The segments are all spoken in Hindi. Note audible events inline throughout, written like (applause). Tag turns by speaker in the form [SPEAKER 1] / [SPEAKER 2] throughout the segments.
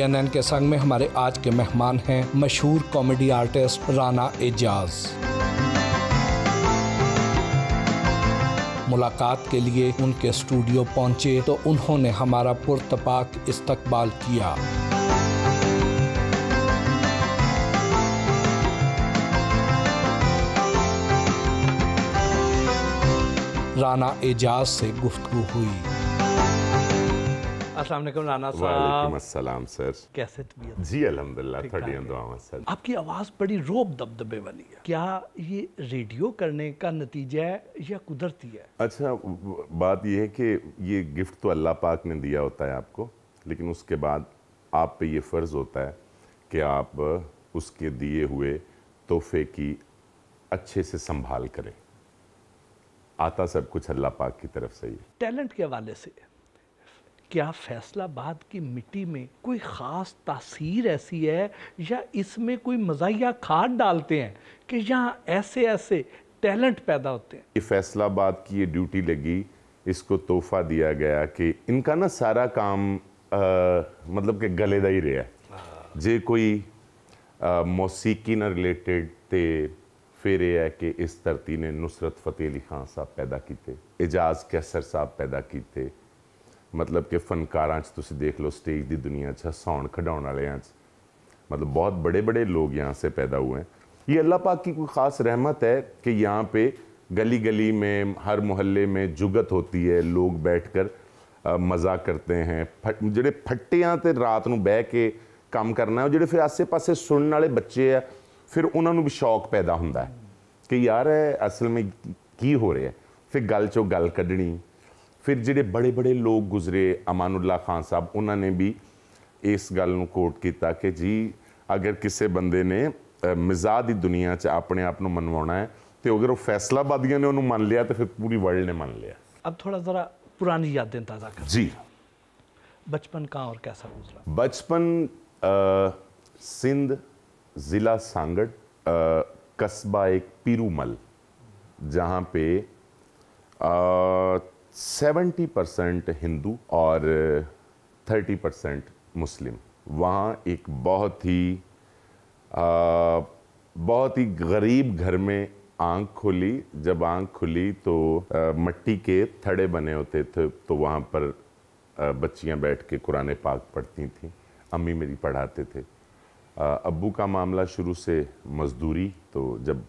[SPEAKER 1] सीएनएन के संग में हमारे आज के मेहमान हैं मशहूर कॉमेडी आर्टिस्ट राना एजाज मुलाकात के लिए उनके स्टूडियो पहुंचे तो उन्होंने हमारा पुरतपाक इस्तकबाल किया राना एजाज से गुफ्तगु हुई आपकी आवाज़ बड़ी रोब दबदबे वाली है क्या ये रेडियो करने का नतीजा है या कुदरती है
[SPEAKER 2] अच्छा बात यह है कि ये गिफ्ट तो अल्लाह पाक ने दिया होता है आपको लेकिन उसके बाद आप पे ये फ़र्ज़ होता है कि आप उसके दिए हुए तोहफे की अच्छे से संभाल करें आता सब कुछ अल्लाह पाक की तरफ से ही
[SPEAKER 1] टैलेंट के हवाले से क्या फैसलाबाद की मिट्टी में कोई ख़ास तासीर ऐसी है या इसमें कोई मज़ाया खाद डालते हैं कि यहाँ ऐसे ऐसे टैलेंट पैदा होते हैं
[SPEAKER 2] ये फैसलाबाद की ये ड्यूटी लगी इसको तोहफा दिया गया कि इनका ना सारा काम आ, मतलब कि गले का ही रहा जे कोई मौसीकी न रिलेटेड तो फिर यह है कि इस धरती ने नुसरत फतेह अली ਖਾਨ साहब पैदा किए एजाज कैसर साहब पैदा किए मतलब कि फनकारा तुम देख लो स्टेज की दुनिया च हसाण खड़ा वाले मतलब बहुत बड़े बड़े लोग यहाँ से पैदा हुए हैं ये अल्लाह पाक की कोई ख़ास रहमत है कि यहाँ पे गली गली में हर मोहल्ले में जुगत होती है लोग बैठकर मज़ा करते हैं फट जोड़े फटे हैं तो रात को बह के काम करना जो फिर आसे पास सुनने वाले बच्चे है फिर उन्होंने भी शौक पैदा होंगे कि यार है असल में की हो रहा है फिर गल चो गल क्ढनी ਫਿਰ ਜਿਹੜੇ ਬੜੇ ਬੜੇ ਲੋਕ ਗੁਜ਼ਰੇ ਅਮਾਨੁੱਲਾ ਖਾਨ ਸਾਹਿਬ ਉਹਨਾਂ ਨੇ ਵੀ ਇਸ ਗੱਲ ਨੂੰ ਕੋਟ ਕੀਤਾ ਕਿ ਜੀ ਅਗਰ ਕਿਸੇ ਬੰਦੇ ਨੇ ਮਿਜ਼ਾਜ ਦੀ ਦੁਨੀਆ 'ਚ ਆਪਣੇ ਆਪ ਨੂੰ ਮੰਨਵਾਉਣਾ ਹੈ ਤੇ ਅਗਰ ਉਹ ਫੈਸਲਾਬਾਦੀਆਂ ਨੇ ਉਹਨੂੰ ਮੰਨ ਲਿਆ ਤਾਂ ਫਿਰ ਪੂਰੀ ਵਰਲਡ ਨੇ ਮੰਨ ਲਿਆ
[SPEAKER 1] ਅਬ ਥੋੜਾ ਜ਼ਰਾ ਪੁਰਾਣੀ ਯਾਦਾਂ ਤਾਜ਼ਾ ਕਰ ਜੀ ਬਚਪਨ ਕਾ और ਕਿਹਦਾ ਗੁਜ਼ਰਾ
[SPEAKER 2] ਬਚਪਨ ਸਿੰਧ ਜ਼ਿਲ੍ਹਾ ਸੰਗੜ ਕਸਬਾ ਇੱਕ ਪੀਰੂਮਲ ਜਹਾਂ ਪੇ सेवेंटी परसेंट हिंदू और थर्टी परसेंट मुस्लिम वहाँ एक बहुत ही आ, बहुत ही गरीब घर में आंख खुली जब आंख खुली तो आ, मट्टी के थड़े बने होते थे तो वहाँ पर बच्चियाँ बैठ के कुरान पाक पढ़ती थी अम्मी मेरी पढ़ाते थे अबू अब्बू का मामला शुरू से मजदूरी तो जब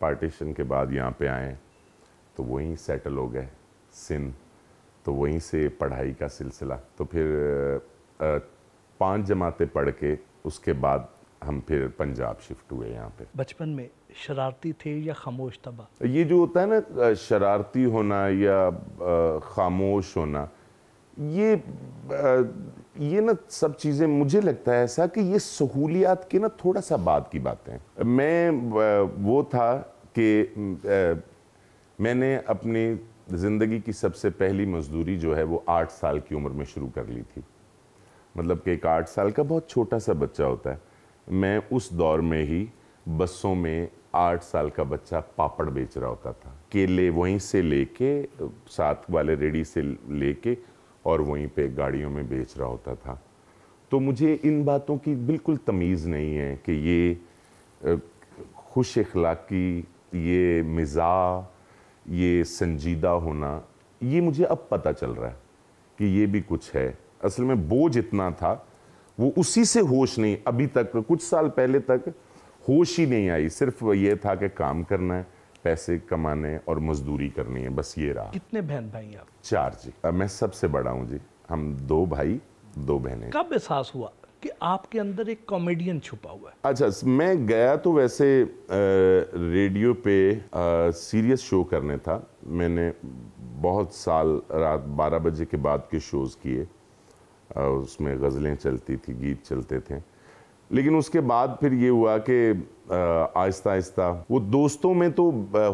[SPEAKER 2] पार्टीशन के बाद यहाँ पे आए तो वहीं सेटल हो गए सिंध तो वहीं से पढ़ाई का सिलसिला तो फिर पांच जमातें पढ़ के उसके बाद हम फिर पंजाब शिफ्ट हुए यहाँ पे
[SPEAKER 1] बचपन में शरारती थे या खामोश तबा
[SPEAKER 2] ये जो होता है ना शरारती होना या खामोश होना ये ये ना सब चीज़ें मुझे लगता है ऐसा कि ये सहूलियात के ना थोड़ा सा बाद की बातें हैं मैं वो था कि मैंने अपने ज़िंदगी की सबसे पहली मजदूरी जो है वो आठ साल की उम्र में शुरू कर ली थी मतलब कि एक आठ साल का बहुत छोटा सा बच्चा होता है मैं उस दौर में ही बसों में आठ साल का बच्चा पापड़ बेच रहा होता था केले वहीं से लेके साथ वाले रेडी से लेके और वहीं पे गाड़ियों में बेच रहा होता था तो मुझे इन बातों की बिल्कुल तमीज़ नहीं है कि ये खुश अखलाकी ये मिज़ा ये संजीदा होना ये मुझे अब पता चल रहा है कि ये भी कुछ है असल में बोझ इतना था वो उसी से होश नहीं अभी तक कुछ साल पहले तक होश ही नहीं आई सिर्फ ये था कि काम करना है पैसे कमाने और मजदूरी करनी है बस ये रहा
[SPEAKER 1] कितने बहन भाई
[SPEAKER 2] आप चार जी मैं सबसे बड़ा हूँ जी हम दो भाई दो बहनें
[SPEAKER 1] कब एहसास हुआ कि आपके अंदर एक कॉमेडियन छुपा हुआ
[SPEAKER 2] है अच्छा मैं गया तो वैसे आ, रेडियो पे सीरियस शो करने था मैंने बहुत साल रात 12 बजे के बाद के शोज़ किए उसमें गज़लें चलती थी गीत चलते थे लेकिन उसके बाद फिर ये हुआ कि आहिस्ता आहिस्ता वो दोस्तों में तो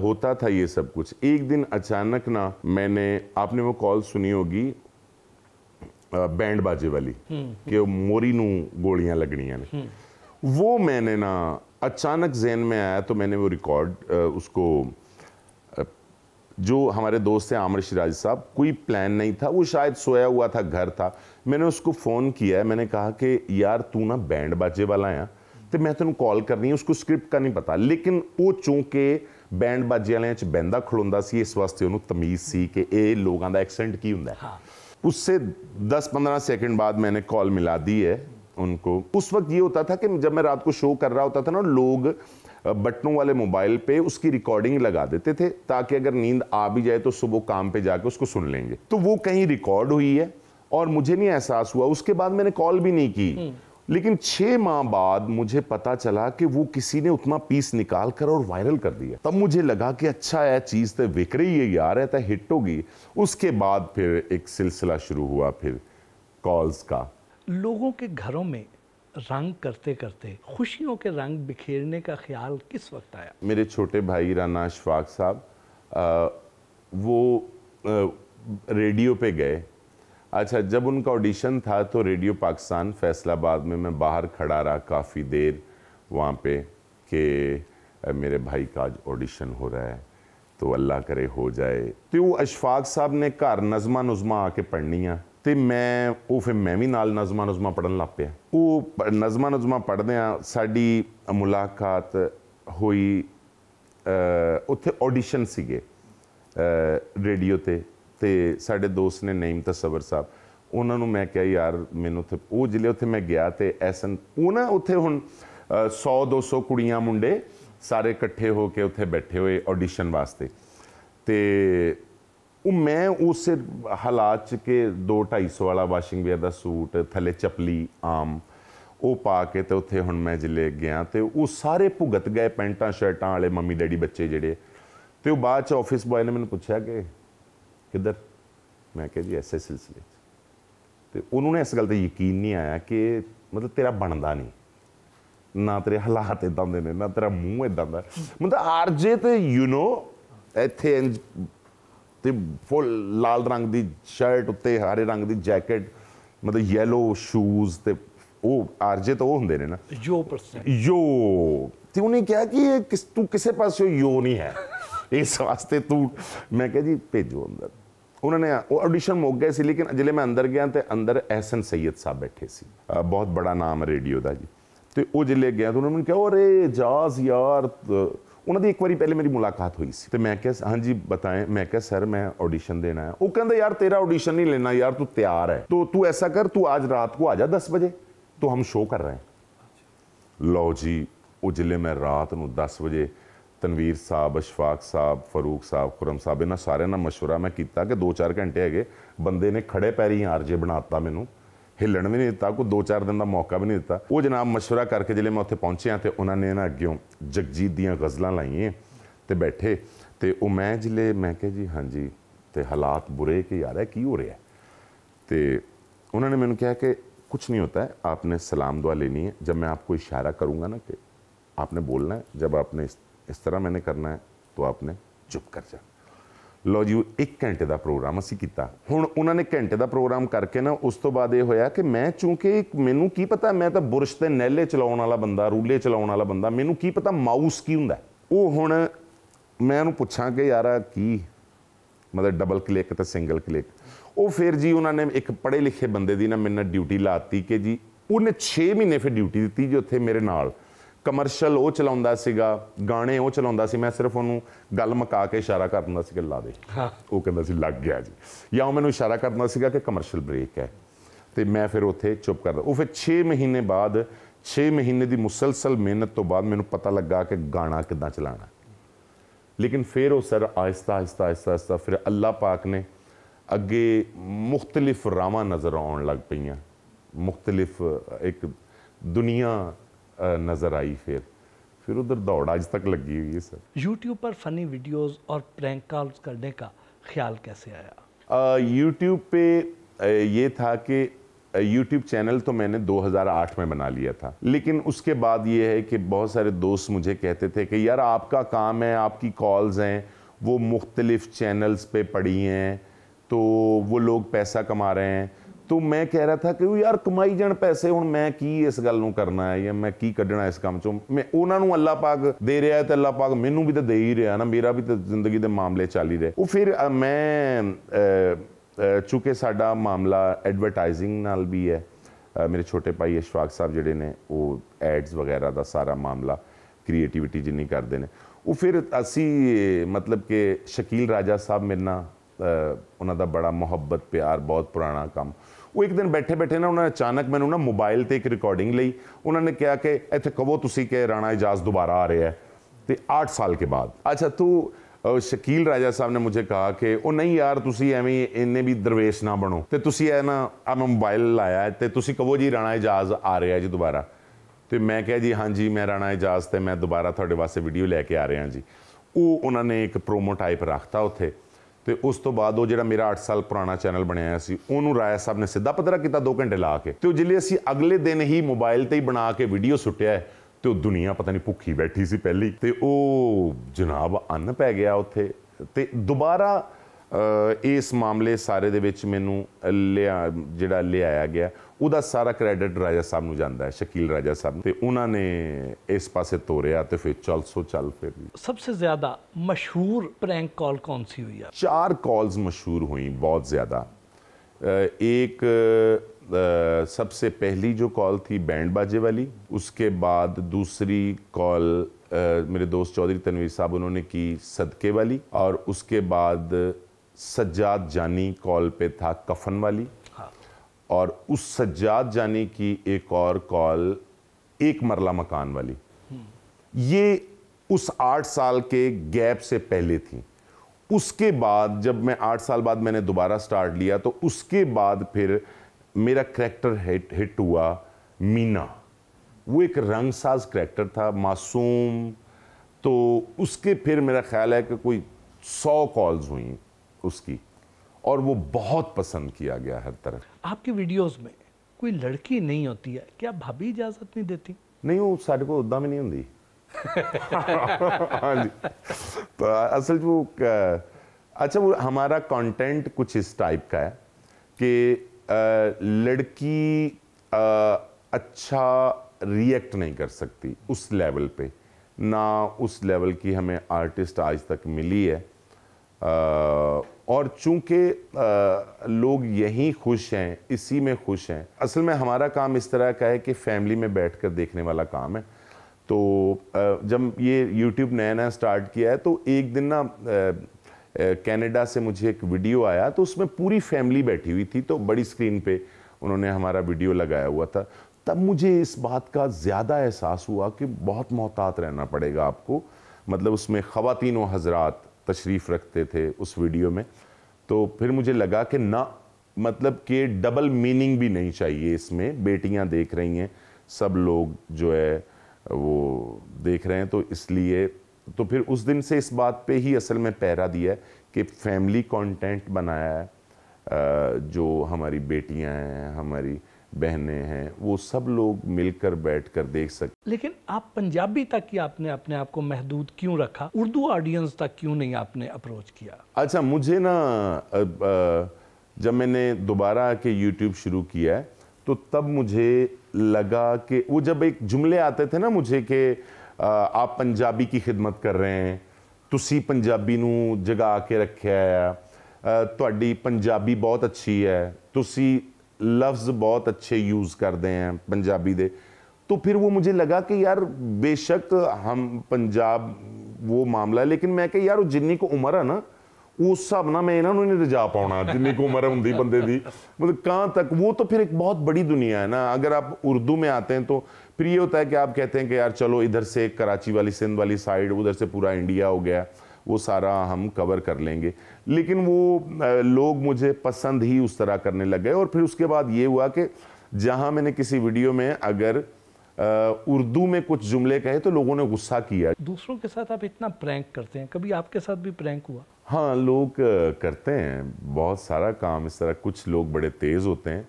[SPEAKER 2] होता था ये सब कुछ एक दिन अचानक ना मैंने आपने वो कॉल सुनी होगी बैंड बाजे वाली कि मोरी ਮੋਰੀ ਨੂੰ ਗੋਲੀਆਂ ਲੱਗਣੀਆਂ वो मैंने ना अचानक जहन में आया तो मैंने वो रिकॉर्ड उसको जो हमारे दोस्त हैं आमर शिराज साहब कोई प्लान नहीं था वो शायद सोया हुआ था घर था मैंने उसको फ़ोन किया है मैंने कहा कि यार तू ना बैंड बाजे वाला है तो मैं तेन कॉल करनी है उसको स्क्रिप्ट का नहीं पता लेकिन वो चूंकि बैंड बाजे वाले बहंदा खड़ोदा सी इस वास्ते ਉਹਨੂੰ ਤਮੀਜ਼ ਸੀ ਕਿ ਇਹ ਲੋਕਾਂ ਦਾ ਐਕਸੈਂਟ ਕੀ ਹੁੰਦਾ ਹਾਂ उससे 10-15 सेकंड बाद मैंने कॉल मिला दी है उनको उस वक्त ये होता था कि जब मैं रात को शो कर रहा होता था ना लोग बटनों वाले मोबाइल पे उसकी रिकॉर्डिंग लगा देते थे ताकि अगर नींद आ भी जाए तो सुबह काम पे जाके उसको सुन लेंगे तो वो कहीं रिकॉर्ड हुई है और मुझे नहीं एहसास हुआ उसके बाद मैंने कॉल भी नहीं की हम्म। लेकिन छह माह बाद मुझे पता चला कि वो किसी ने उतना पीस निकाल कर और वायरल कर दिया तब मुझे लगा कि अच्छा है चीज़ तो बिक रही है यार है तो हिट होगी उसके बाद फिर एक सिलसिला शुरू हुआ फिर कॉल्स का
[SPEAKER 1] लोगों के घरों में रंग करते करते खुशियों के रंग बिखेरने का ख्याल किस वक्त आया
[SPEAKER 2] मेरे छोटे भाई राना अशफाक साहब वो आ, रेडियो पे गए अच्छा जब उनका ऑडिशन था तो रेडियो पाकिस्तान फैसलाबाद में मैं बाहर खड़ा रहा काफ़ी देर वहाँ पे कि मेरे भाई का आज ऑडिशन हो रहा है तो अल्लाह करे हो जाए तो वो अशफाक साहब ने घर नज़मा नुज़मा आके पढ़नी है तो मैं वो फिर मैं भी नाल नज़मा नुजमा पढ़न लग ਉਹ वो नजमा नुजमा ਆ साड़ी मुलाकात हुई उत्थे ऑडिशन ਸੀਗੇ रेडियो ਤੇ ਤੇ ਸਾਡੇ ਦੋਸਤ ਨੇ ਨਈਮ ਤਸਵਰ ਸਾਹਿਬ ਉਹਨਾਂ ਨੂੰ ਮੈਂ ਕਿਹਾ ਯਾਰ ਮੈਨੂੰ ਉੱਥੇ ਉਹ ਜਿਲੇ ਉੱਥੇ ਮੈਂ ਗਿਆ ਤੇ ਐਸਨ ਉਹ ਨਾ ਉੱਥੇ ਹੁਣ 100 200 ਕੁੜੀਆਂ ਮੁੰਡੇ ਸਾਰੇ ਇਕੱਠੇ ਹੋ ਕੇ ਉੱਥੇ ਬੈਠੇ ਹੋਏ ਆਡੀਸ਼ਨ ਵਾਸਤੇ ਤੇ ਉਹ ਮੈਂ ਉਸ ਹਾਲਾਤ ਚ ਕੇ 2 250 ਵਾਲਾ ਵਾਸ਼ਿੰਗ ਵੇਅਰ ਦਾ ਸੂਟ ਥੱਲੇ ਚਪਲੀ ਆਮ ਉਹ ਪਾ ਕੇ ਤੇ ਉੱਥੇ ਹੁਣ ਮੈਂ ਜਿਲੇ ਗਿਆ ਤੇ ਉਹ ਸਾਰੇ ਭੁਗਤ ਗਏ ਪੈਂਟਾਂ ਸ਼ਰਟਾਂ ਵਾਲੇ ਮੰਮੀ ਡੈਡੀ ਬੱਚੇ ਜਿਹੜੇ ਤੇ ਉਹ ਬਾਅਦ ਚ ਆਫਿਸ ਬॉय ਨੇ ਮੈਨੂੰ ਪੁੱਛਿਆ ਕਿ ਕਿੱਧਰ ਮੈਂ ਕਿਹਾ ਜੀ ਐਸਐਸ ਸਿਲਸਿਲੇ ਤੇ ਉਹਨੂੰ ਨੇ ਇਸ ਗੱਲ ਤੇ ਯਕੀਨ ਨਹੀਂ ਆਇਆ ਕਿ ਮਤਲਬ ਤੇਰਾ ਬਣਦਾ ਨਹੀਂ ਨਾ ਤੇਰੇ ਹਾਲਾਤ ਇਦਾਂ ਦੇ ਨੇ ਨਾ ਤੇਰਾ ਮੂੰਹ ਇਦਾਂ ਦਾ ਮਤਲਬ ਆਰਜੇ ਤੇ ਯੂ نو ਇੱਥੇ ਤੇ ਫੁੱਲ ਲਾਲ ਰੰਗ ਦੀ ਸ਼ਰਟ ਉੱਤੇ ਹਰੇ ਰੰਗ ਦੀ ਜੈਕਟ ਮਤਲਬ ਯੈਲੋ ਸ਼ੂਜ਼ ਤੇ ਉਹ ਆਰਜੇ ਤਾਂ ਉਹ ਹੁੰਦੇ ਨੇ ਨਾ ਯੋ ਪਰਸਨ ਯੋ ਤੇ ਉਹਨੇ ਕਿਹਾ ਕਿ ਇਹ ਕਿਸ ਤੂੰ ਕਿਸੇ ਪਾਸੇ ਯੋ ਨਹੀਂ ਹੈ ਇਸ ਵਾਸਤੇ ਤੂੰ ਮੈਂ ਕਿਹਾ ਜੀ ਭੇਜੋ ਅੰਦਰ ਉਹਨਾਂ ਨੇ ਉਹ ਆਡੀਸ਼ਨ ਮੁੱਕ ਗਏ ਸੀ ਲੇਕਿਨ ਜਿਲੇ ਮੈਂ ਅੰਦਰ ਗਿਆ ਤੇ ਅੰਦਰ ਐਹਸਨ ਸੈਦ ਸਾਹਿਬ ਬੈਠੇ ਸੀ ਬਹੁਤ ਬੜਾ ਨਾਮ ਰੇਡੀਓ ਦਾ ਜੀ ਤੇ ਉਹ ਜਿਲੇ ਗਿਆ ਤਾਂ ਉਹਨਾਂ ਨੇ ਕਿਹਾ ਓਰੇ ਜਾਜ਼ ਯਾਰ ਉਹਨਾਂ ਦੀ ਇੱਕ ਵਾਰੀ ਪਹਿਲੇ ਮੇਰੀ ਮੁਲਾਕਾਤ ਹੋਈ ਸੀ ਤੇ ਮੈਂ ਕਿਹਾ ਹਾਂਜੀ ਬਤਾਏ ਮੈਂ ਕਿਹਾ ਸਰ ਮੈਂ ਆਡੀਸ਼ਨ ਦੇਣਾ ਹੈ ਉਹ ਕਹਿੰਦਾ ਯਾਰ ਤੇਰਾ ਆਡੀਸ਼ਨ ਨਹੀਂ ਲੈਣਾ ਯਾਰ ਤੂੰ ਤਿਆਰ ਹੈ ਤੋ ਤੂੰ ਐਸਾ ਕਰ ਤੂੰ ਅੱਜ ਰਾਤ ਕੋ ਆ ਜਾ 10 ਵਜੇ ਤੋ ਹਮ ਸ਼ੋਅ ਕਰ ਰਹੇ ਹਾਂ ਲਓ ਜੀ ਉਹ ਜਿਲੇ ਮੈਂ ਰਾਤ ਨੂੰ 10 ਵਜੇ ਤਨਵੀਰ ਸਾਹਿਬ ਅਸ਼ਫਾਕ ਸਾਹਿਬ ਫਾਰੂਕ ਸਾਹਿਬ ਖੁਰਮ ਸਾਹਿਬ ਇਹਨਾਂ ਸਾਰਿਆਂ ਨਾਲ مشورہ ਮੈਂ ਕੀਤਾ ਕਿ 2-4 ਘੰਟੇ ਹੈਗੇ ਬੰਦੇ ਨੇ ਖੜੇ ਪੈਰੀ ਆਰਜੇ ਬਣਾਤਾ ਮੈਨੂੰ ਹਿੱਲਣ ਵੀ ਨਹੀਂ ਦਿੱਤਾ ਕੋਈ 2-4 ਦਿਨ ਦਾ ਮੌਕਾ ਵੀ ਨਹੀਂ ਦਿੱਤਾ ਉਹ ਜਨਾਬ مشورہ ਕਰਕੇ ਜਿਹੜੇ ਮੈਂ ਉੱਥੇ ਪਹੁੰਚਿਆ ਤੇ ਉਹਨਾਂ ਨੇ ਨਾ ਅੱਗਿਓਂ ਜਗਜੀਤ ਦੀਆਂ ਗਜ਼ਲਾਂ ਲਾਈਆਂ ਤੇ ਬੈਠੇ ਤੇ ਉਹ ਮੈਂ ਜਿਲੇ ਮੈਂ ਕਿਹਾ ਜੀ ਹਾਂਜੀ ਤੇ ਹਾਲਾਤ ਬੁਰੇ ਕਿ ਯਾਰ ਇਹ ਕੀ ਹੋ ਰਿਹਾ ਤੇ ਉਹਨਾਂ ਨੇ ਮੈਨੂੰ ਕਿਹਾ ਕਿ ਕੁਝ ਨਹੀਂ ਹੁੰਦਾ ਆਪਨੇ ਸਲਾਮ ਦੁਆ ਲੈਣੀ ਹੈ ਜਦ ਮੈਂ ਆਪਕੋ ਇਸ਼ਾਰਾ ਕਰੂੰਗਾ ਨਾ ਕਿ ਬੋਲਣਾ ਹੈ ਜਦ ਆਪਨੇ ਇਸ ਇਸ ਤਰ੍ਹਾਂ ਮੈਨੇ ਕਰਨਾ ਹੈ ਤੋ ਆਪਨੇ ਚੁੱਪ ਕਰ ਜਾ ਲੋ ਜੀ 1 ਘੰਟੇ ਦਾ ਪ੍ਰੋਗਰਾਮ ਅਸੀਂ ਕੀਤਾ ਹੁਣ ਉਹਨਾਂ ਨੇ ਘੰਟੇ ਦਾ ਪ੍ਰੋਗਰਾਮ ਕਰਕੇ ਨਾ ਉਸ ਤੋਂ ਬਾਅਦ ਇਹ ਹੋਇਆ ਕਿ ਮੈਂ ਚੂੰਕਿ ਮੈਨੂੰ ਕੀ ਪਤਾ ਮੈਂ ਤਾਂ ਬੁਰਸ਼ ਤੇ ਨੈਲੇ ਚਲਾਉਣ ਵਾਲਾ ਬੰਦਾ ਰੂਲੇ ਚਲਾਉਣ ਵਾਲਾ ਬੰਦਾ ਮੈਨੂੰ ਕੀ ਪਤਾ ਮਾਊਸ ਕੀ ਹੁੰਦਾ ਉਹ ਹੁਣ ਮੈਂ ਉਹਨੂੰ ਪੁੱਛਾਂ ਕਿ ਯਾਰਾ ਕੀ ਮਤਲਬ ਡਬਲ ਕਲਿੱਕ ਤੇ ਸਿੰਗਲ ਕਲਿੱਕ ਉਹ ਫਿਰ ਜੀ ਉਹਨਾਂ ਨੇ ਇੱਕ ਪੜ੍ਹੇ ਲਿਖੇ ਬੰਦੇ ਦੀ ਨਾ ਮੈਨੂੰ ਡਿਊਟੀ ਲਾਤੀ ਕਿ ਜੀ ਉਹਨੇ 6 ਮਹੀਨੇ ਫਿਰ ਡਿਊਟੀ ਦਿੱਤੀ ਜੀ ਉੱਥੇ ਮੇਰੇ ਨਾਲ ਕਮਰਸ਼ੀਅਲ ਉਹ ਚਲਾਉਂਦਾ ਸੀਗਾ ਗਾਣੇ ਉਹ ਚਲਾਉਂਦਾ ਸੀ ਮੈਂ ਸਿਰਫ ਉਹਨੂੰ ਗੱਲ ਮਕਾ ਕੇ ਇਸ਼ਾਰਾ ਕਰ ਦਿੰਦਾ ਸੀ ਕਿ ਲਾ ਦੇ ਉਹ ਕਹਿੰਦਾ ਸੀ ਲੱਗ ਗਿਆ ਜੀ ਜਾਂ ਉਹ ਮੈਨੂੰ ਇਸ਼ਾਰਾ ਕਰਦਾ ਸੀਗਾ ਕਿ ਕਮਰਸ਼ੀਅਲ ਬ੍ਰੇਕ ਹੈ ਤੇ ਮੈਂ ਫਿਰ ਉੱਥੇ ਚੁੱਪ ਕਰਦਾ ਉਹ ਫਿਰ 6 ਮਹੀਨੇ ਬਾਅਦ 6 ਮਹੀਨੇ ਦੀ ਮੁਸਲਸਲ ਮਿਹਨਤ ਤੋਂ ਬਾਅਦ ਮੈਨੂੰ ਪਤਾ ਲੱਗਾ ਕਿ ਗਾਣਾ ਕਿੱਦਾਂ ਚਲਾਣਾ ਲੇਕਿਨ ਫਿਰ ਉਹ ਸਰ ਆਇਸਤਾ ਆਇਸਤਾ ਆਇਸਤਾ ਆਇਸਤਾ ਫਿਰ ਅੱਲਾਹ ਪਾਕ ਨੇ ਅੱਗੇ ਮੁxtਲਿਫ ਰਾਵਾਂ ਨਜ਼ਰ ਆਉਣ ਲੱਗ ਪਈਆਂ ਮੁxtਲਿਫ ਇੱਕ ਦੁਨੀਆ नज़र आई फिर फिर उधर दौड़ आज तक लगी हुई है सर यूट्यूब
[SPEAKER 1] पर फ़नी वीडियोस और प्रैंक कॉल्स करने का ख्याल कैसे
[SPEAKER 2] आया यूट्यूब पे ये था कि यूट्यूब चैनल तो मैंने 2008 में बना लिया था लेकिन उसके बाद ये है कि बहुत सारे दोस्त मुझे कहते थे कि यार आपका काम है आपकी कॉल्स हैं वो मुख्तलिफ़ चैनल्स पे पड़ी हैं तो वो लोग पैसा कमा रहे हैं ਤੋ ਮੈਂ ਕਹਿ ਰਿਹਾ ਥਾ ਕਿ ਉਹ ਯਾਰ ਕਮਾਈ ਜਾਣ ਪੈਸੇ ਹੁਣ ਮੈਂ ਕੀ ਇਸ ਗੱਲ ਨੂੰ ਕਰਨਾ ਹੈ ਜਾਂ ਮੈਂ ਕੀ ਕੱਢਣਾ ਇਸ ਕੰਮ ਚੋਂ ਮੈਂ ਉਹਨਾਂ ਨੂੰ ਅੱਲਾਹ ਪਾਕ ਦੇ ਰਿਹਾ ਹੈ ਤੇ ਅੱਲਾਹ ਪਾਕ ਮੈਨੂੰ ਵੀ ਤਾਂ ਦੇ ਹੀ ਰਿਹਾ ਨਾ ਮੇਰਾ ਵੀ ਤਾਂ ਜ਼ਿੰਦਗੀ ਦੇ ਮਾਮਲੇ ਚੱਲ ਹੀ ਰਹੇ ਉਹ ਫਿਰ ਮੈਂ ਚੁਕੇ ਸਾਡਾ ਮਾਮਲਾ ਐਡਵਰਟਾਈਜ਼ਿੰਗ ਨਾਲ ਵੀ ਹੈ ਮੇਰੇ ਛੋਟੇ ਭਾਈ ਅਸ਼ਵਾਕ ਸਾਹਿਬ ਜਿਹੜੇ ਨੇ ਉਹ ਐਡਸ ਵਗੈਰਾ ਦਾ ਸਾਰਾ ਮਾਮਲਾ ਕ੍ਰੀਏਟੀਵਿਟੀ ਜਿੰਨੀ ਕਰਦੇ ਨੇ ਉਹ ਫਿਰ ਅਸੀਂ ਮਤਲਬ ਕਿ ਸ਼ਕੀਲ ਰਾਜਾ ਸਾਹਿਬ ਮੇਰਾ ਉਹਨਾਂ ਦਾ ਬੜਾ ਮੁਹੱਬਤ ਪਿਆਰ ਬਹੁਤ ਪੁਰਾਣਾ ਕੰਮ ਉਹ ਇੱਕ ਦਿਨ ਬੈਠੇ ਬੈਠੇ ਨਾ ਉਹਨਾਂ ਨੇ ਅਚਾਨਕ ਮੈਨੂੰ ਨਾ ਮੋਬਾਈਲ ਤੇ ਇੱਕ ਰਿਕਾਰਡਿੰਗ ਲਈ ਉਹਨਾਂ ਨੇ ਕਿਹਾ ਕਿ ਇੱਥੇ ਕਹੋ ਤੁਸੀਂ ਕਿ ਰਾਣਾ ਇਜਾਜ਼ ਦੁਬਾਰਾ ਆ ਰਿਹਾ ਹੈ ਤੇ 8 ਸਾਲ ਕੇ ਬਾਅਦ ਅੱਛਾ ਤੂੰ ਸ਼ਕੀਲ ਰਾਜਾ ਸਾਹਿਬ ਨੇ ਮੈਨੂੰ ਕਿਹਾ ਕਿ ਉਹ ਨਹੀਂ ਯਾਰ ਤੁਸੀਂ ਐਵੇਂ ਇੰਨੇ ਵੀ ਦਰਵੇਸ਼ ਨਾ ਬਣੋ ਤੇ ਤੁਸੀਂ ਐ ਨਾ ਆ ਮੋਬਾਈਲ ਲਾਇਆ ਤੇ ਤੁਸੀਂ ਕਹੋ ਜੀ ਰਾਣਾ ਇਜਾਜ਼ ਆ ਰਿਹਾ ਜੀ ਦੁਬਾਰਾ ਤੇ ਮੈਂ ਕਿਹਾ ਜੀ ਹਾਂਜੀ ਮੈਂ ਰਾਣਾ ਇਜਾਜ਼ ਤੇ ਮੈਂ ਦੁਬਾਰਾ ਤੁਹਾਡੇ ਵਾਸਤੇ ਵੀਡੀਓ ਲੈ ਕੇ ਆ ਰਿਹਾ ਜੀ ਉਹ ਉਹਨਾਂ ਨੇ ਇੱਕ ਪ੍ਰੋਮੋ ਟਾਈਪ ਰੱਖਤਾ ਉੱਥੇ ਤੇ ਉਸ ਤੋਂ ਬਾਅਦ ਉਹ ਜਿਹੜਾ ਮੇਰਾ 8 ਸਾਲ ਪੁਰਾਣਾ ਚੈਨਲ ਬਣਾਇਆ ਸੀ ਉਹਨੂੰ ਰਾਏ ਸਾਹਿਬ ਨੇ ਸਿੱਧਾ ਪਤਰਾ ਕੀਤਾ 2 ਘੰਟੇ ਲਾ ਕੇ ਤੇ ਉਹ ਜਿੱਲੇ ਅਸੀਂ ਅਗਲੇ ਦਿਨ ਹੀ ਮੋਬਾਈਲ ਤੇ ਹੀ ਬਣਾ ਕੇ ਵੀਡੀਓ ਸੁੱਟਿਆ ਤੇ ਉਹ ਦੁਨੀਆ ਪਤਾ ਨਹੀਂ ਭੁੱਖੀ ਬੈਠੀ ਸੀ ਪਹਿਲੀ ਤੇ ਉਹ ਜਨਾਬ ਅੰਨ ਪੈ ਗਿਆ ਉੱਥੇ ਤੇ ਦੁਬਾਰਾ ਇਸ ਮਾਮਲੇ ਸਾਰੇ ਦੇ ਵਿੱਚ ਮੈਨੂੰ ਲਿਆ ਜਿਹੜਾ ਲਿਆਇਆ ਗਿਆ ਉਹਦਾ ਸਾਰਾ ਕ੍ਰੈਡਿਟ ਰਾਜਾ ਸਾਹਿਬ ਨੂੰ ਜਾਂਦਾ ਹੈ ਸ਼ਕੀਲ ਰਾਜਾ ਸਾਹਿਬ ਤੇ ਉਹਨਾਂ ਨੇ ਇਸ ਪਾਸੇ ਤੋਰਿਆ ਤੇ ਫਿਰ ਚੱਲ ਸੋ ਚੱਲ ਫਿਰ
[SPEAKER 1] ਸਭ ਤੋਂ ਜ਼ਿਆਦਾ ਮਸ਼ਹੂਰ ਪ੍ਰੈਂਕ ਕਾਲ ਕੌਣ ਸੀ ਹੋਈ ਆ
[SPEAKER 2] ਚਾਰ ਕਾਲਸ ਮਸ਼ਹੂਰ ਹੋਈ ਬਹੁਤ ਜ਼ਿਆਦਾ ਇੱਕ ਸਭ ਤੋਂ ਪਹਿਲੀ ਜੋ ਕਾਲ ਥੀ ਬੈਂਡ ਬਾਜੇ ਵਾਲੀ ਉਸਕੇ ਬਾਅਦ ਦੂਸਰੀ ਕਾਲ ਮੇਰੇ ਦੋਸਤ ਚੌਧਰੀ ਤਨਵੀਰ ਸਾਹਿਬ ਉਹਨਾਂ ਨੇ ਕੀ ਸਦਕੇ ਵਾਲੀ ਔਰ ਉਸਕੇ ਬਾਅਦ सज्जाद जानी कॉल पे था कफन वाली हाँ। और उस सज्जाद जानी की एक और कॉल एक मरला मकान वाली हम्म। ये उस आठ साल के गैप से पहले थी उसके बाद जब मैं आठ साल बाद मैंने दोबारा स्टार्ट लिया तो उसके बाद फिर मेरा करेक्टर हिट हिट हुआ मीना वो एक रंगसाज करेक्टर था मासूम तो उसके फिर मेरा ख्याल है कि कोई सौ कॉल्स हुई उसकी और वो बहुत पसंद किया गया हर तरफ
[SPEAKER 1] आपके वीडियोस में कोई लड़की नहीं होती है क्या भाभी इजाजत
[SPEAKER 2] नहीं देती नहीं वो ਸਾਡੇ को ਉਦਾਂ ਵੀ नहीं होंगी ਹਾਂਜੀ ਪਰ ਅਸਲ अच्छा वो हमारा कंटेंट कुछ इस टाइप का है कि लड़की आ, अच्छा रिएक्ट नहीं कर सकती उस लेवल पे ना उस लेवल की हमें आर्टिस्ट आज तक मिली है और चूंकि लोग यहीं खुश हैं इसी में खुश हैं असल में हमारा काम इस तरह का है कि फैमिली में बैठकर देखने वाला काम है तो जब ये यूट्यूब नया नया स्टार्ट किया है तो एक दिन ना कनाडा से मुझे एक वीडियो आया तो उसमें पूरी फैमिली बैठी हुई थी तो बड़ी स्क्रीन पे उन्होंने हमारा वीडियो लगाया हुआ था तब मुझे इस बात का ज़्यादा एहसास हुआ कि बहुत मोहतात रहना पड़ेगा आपको मतलब उसमें ख़वान हजरात तशरीफ़ रखते थे उस वीडियो में तो फिर मुझे लगा कि ना मतलब कि डबल मीनिंग भी नहीं चाहिए इसमें बेटियां देख रही हैं सब लोग जो है वो देख रहे हैं तो इसलिए तो फिर उस दिन से इस बात पे ही असल में पहरा दिया है कि फैमिली कंटेंट बनाया है जो हमारी बेटियां हैं हमारी बहनें हैं वो सब लोग मिलकर बैठकर देख सकते
[SPEAKER 1] लेकिन आप पंजाबी तक ही आपने अपने आप को महदूद क्यों रखा उर्दू ऑडियंस तक क्यों नहीं आपने अप्रोच किया
[SPEAKER 2] अच्छा मुझे ना जब मैंने दोबारा के यूट्यूब शुरू किया तो तब मुझे लगा कि वो जब एक जुमले आते थे ना मुझे कि आप पंजाबी की खिदमत कर रहे हैं तुसी पंजाबी नू जगा के रखे है तो पंजाबी बहुत अच्छी है तुसी लफ्ज़ बहुत अच्छे यूज़ करते हैं पंजाबी दे तो फिर वो मुझे लगा कि यार बेशक हम पंजाब वो मामला है लेकिन मैं कह यार जिन्नी को उम्र है ना उस हिसाब ना मैं इन्हों ਨੂੰ ਨਹੀਂ पाना ਪਾਉਣਾ को उम्र होंगी बंदे की मतलब कहाँ तक वो तो फिर एक बहुत बड़ी दुनिया है ना अगर आप उर्दू में आते हैं तो फिर ये होता है कि आप कहते हैं कि यार चलो इधर से कराची वाली सिंध वाली साइड उधर से पूरा इंडिया हो गया वो सारा हम कवर कर लेंगे लेकिन वो लोग मुझे पसंद ही उस तरह करने लग गए और फिर उसके बाद ये हुआ कि जहाँ मैंने किसी वीडियो में अगर उर्दू में कुछ जुमले कहे तो लोगों ने गुस्सा किया दूसरों
[SPEAKER 1] के साथ आप इतना प्रैंक करते हैं कभी आपके साथ भी प्रैंक हुआ
[SPEAKER 2] हाँ लोग करते हैं बहुत सारा काम इस तरह कुछ लोग बड़े तेज़ होते हैं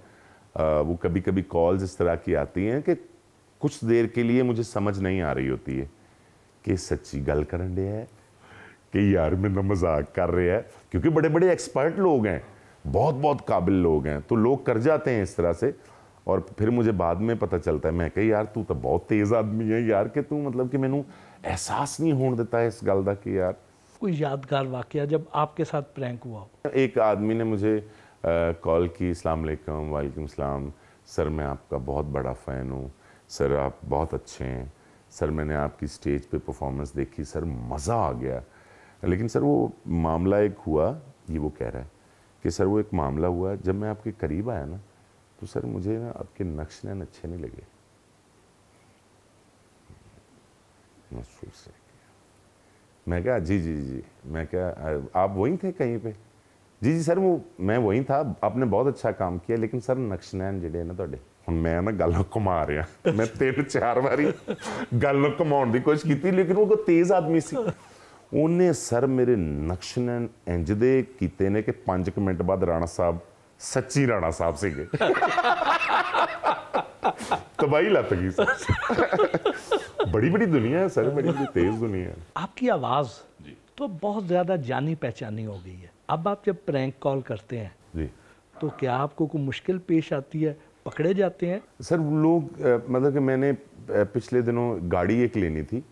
[SPEAKER 2] आ, वो कभी कभी कॉल्स इस तरह की आती हैं कि कुछ देर के लिए मुझे समझ नहीं आ रही होती है कि सच्ची गल कर है कि यार मैं मजाक कर रहे हैं क्योंकि बड़े बड़े एक्सपर्ट लोग हैं बहुत बहुत काबिल लोग हैं तो लोग कर जाते हैं इस तरह से और फिर मुझे बाद में पता चलता है मैं कह यार तू तो बहुत तेज़ आदमी है यार कि तू मतलब कि मैनू एहसास नहीं होने देता है इस गल का कि यार
[SPEAKER 1] (laughs) कोई यादगार वाक्य जब आपके साथ प्रैंक हुआ
[SPEAKER 2] एक आदमी ने मुझे कॉल की इस्लाम वालेकुम वालेकुम सलाम सर मैं आपका बहुत बड़ा फ़ैन हूँ सर आप बहुत अच्छे हैं सर मैंने आपकी स्टेज पे परफॉर्मेंस देखी सर मज़ा आ गया लेकिन सर वो मामला एक हुआ ये वो कह रहा है कि सर वो एक मामला हुआ जब मैं आपके करीब आया ना तो सर मुझे ना आपके नक्श नैन अच्छे नहीं लगे मैं क्या जी जी जी मैं क्या आप वहीं थे कहीं पे जी जी सर वो मैं वहीं था आपने बहुत अच्छा काम किया लेकिन सर नक्श नैन ਜਿਹੜੇ ना ਤੁਹਾਡੇ ਹੁਣ ਮੈਂ ਨਾ ਗੱਲ ਘੁਮਾ ਰਿਹਾ ਮੈਂ ਤਿੰਨ ਚਾਰ ਵਾਰੀ ਗੱਲ की ਦੀ ਕੋਸ਼ਿਸ਼ ਕੀਤੀ लेकिन वो ਕੋ तेज आदमी सी उन्हें सर मेरे नक्श ने ਇੰਜ ਦੇ ਕੀਤੇ ਨੇ ਕਿ 5 ਮਿੰਟ ਬਾਅਦ ਰਾਣਾ ਸਾਹਿਬ ਸੱਚੀ ਰਾਣਾ ਸਾਹਿਬ तबाही लत गई बड़ी बड़ी दुनिया है सर बड़ी बड़ी तेज दुनिया है
[SPEAKER 1] आपकी आवाज़ तो बहुत ज़्यादा जानी पहचानी हो गई है अब आप जब प्रैंक कॉल करते हैं जी तो क्या आपको कोई मुश्किल पेश आती है पकड़े जाते हैं
[SPEAKER 2] सर लोग मतलब कि मैंने पिछले दिनों गाड़ी एक लेनी थी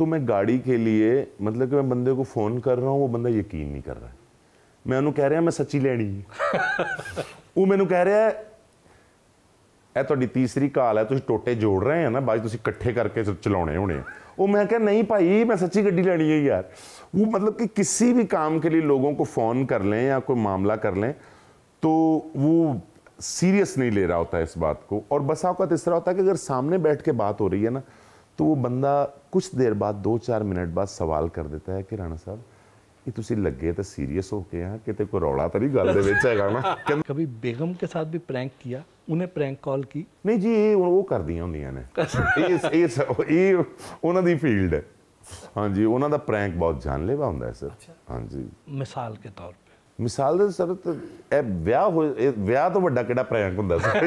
[SPEAKER 2] तो मैं गाड़ी के लिए मतलब कि मैं बंदे को फोन कर रहा हूँ वो बंदा यकीन नहीं कर रहा है मैं उन्होंने कह रहा मैं सच्ची लैनी (laughs) वो मैं कह रहा ਇਹ ਤੁਹਾਡੀ ਤੀਸਰੀ ਕਾਲ ਹੈ ਤੁਸੀਂ ਟੋਟੇ ਜੋੜ ਰਹੇ ਆ ਨਾ ਬਾਅਦ ਤੁਸੀਂ ਇਕੱਠੇ ਕਰਕੇ ਚਲਾਉਣੇ ਹੋਣੇ ਉਹ ਮੈਂ ਕਿਹਾ ਨਹੀਂ ਭਾਈ ਮੈਂ ਸੱਚੀ ਗੱਡੀ ਲੈਣੀ ਹੈ ਯਾਰ ਉਹ ਮਤਲਬ ਕਿ ਕਿਸੇ ਵੀ ਕੰਮ ਕੇ ਲਈ ਲੋਗੋਂ ਕੋ ਫੋਨ ਕਰ ਲੈ ਜਾਂ ਕੋਈ ਮਾਮਲਾ ਕਰ ਲੈ ਤੋ ਉਹ ਸੀਰੀਅਸ ਨਹੀਂ ਲੈ ਰਹਾ ਹੁੰਦਾ ਇਸ ਬਾਤ ਕੋ ਔਰ ਬਸ ਆਪਕਾ ਤਿਸਰਾ ਹੁੰਦਾ ਕਿ ਅਗਰ ਸਾਹਮਣੇ ਬੈਠ ਕੇ ਬਾਤ ਹੋ ਰਹੀ ਹੈ ਨਾ तो ਉਹ ਬੰਦਾ ਕੁਝ ਦੇਰ ਬਾਅਦ 2-4 ਮਿੰਟ ਬਾਅਦ ਸਵਾਲ ਕਰ ਦਿੰਦਾ ਹੈ ਕਿ ਰਾਣਾ ਸਾਹਿਬ ਇਹ ਤੁਸੀਂ ਲੱਗੇ ਤਾਂ ਸੀਰੀਅਸ ਹੋ ਕੇ ਆ ਕਿਤੇ ਕੋਈ ਰੌਲਾ ਤਾਂ ਨਹੀਂ ਗੱਲ ਦੇ ਵਿੱਚ ਹੈਗਾ ਨਾ (laughs) ਕਦੇ ਬੇਗਮ ਕੇ ਸਾਥ ਵੀ ਪ੍ਰੈਂਕ ਕੀਆ ਉਹਨੇ ਪ੍ਰੈਂਕ ਕਾਲ ਕੀ ਨਹੀਂ ਜੀ ਇਹ ਉਹ ਕਰਦੀਆਂ ਹੁੰਦੀਆਂ ਨੇ (laughs) ਇਹ ਇਹ ਇਹ ਉਹਨਾਂ ਦੀ ਫੀਲਡ ਹੈ ਹਾਂਜੀ ਉਹਨਾਂ ਦਾ ਪ੍ਰੈਂਕ ਬਹੁਤ ਜਾਨਲੇਵਾ ਹੁੰਦਾ ਹੈ ਸਰ ਹਾਂਜੀ
[SPEAKER 1] ਮਿਸਾਲ ਕੇ ਤੌਰ
[SPEAKER 2] ਮਿਸਾਲ ਦੇ ਸਰਤ ਇਹ ਵਿਆਹ ਹੋ ਵਿਆਹ ਤੋਂ ਵੱਡਾ ਕਿਹੜਾ ਪ੍ਰੈਂਕ ਹੁੰਦਾ ਸਰ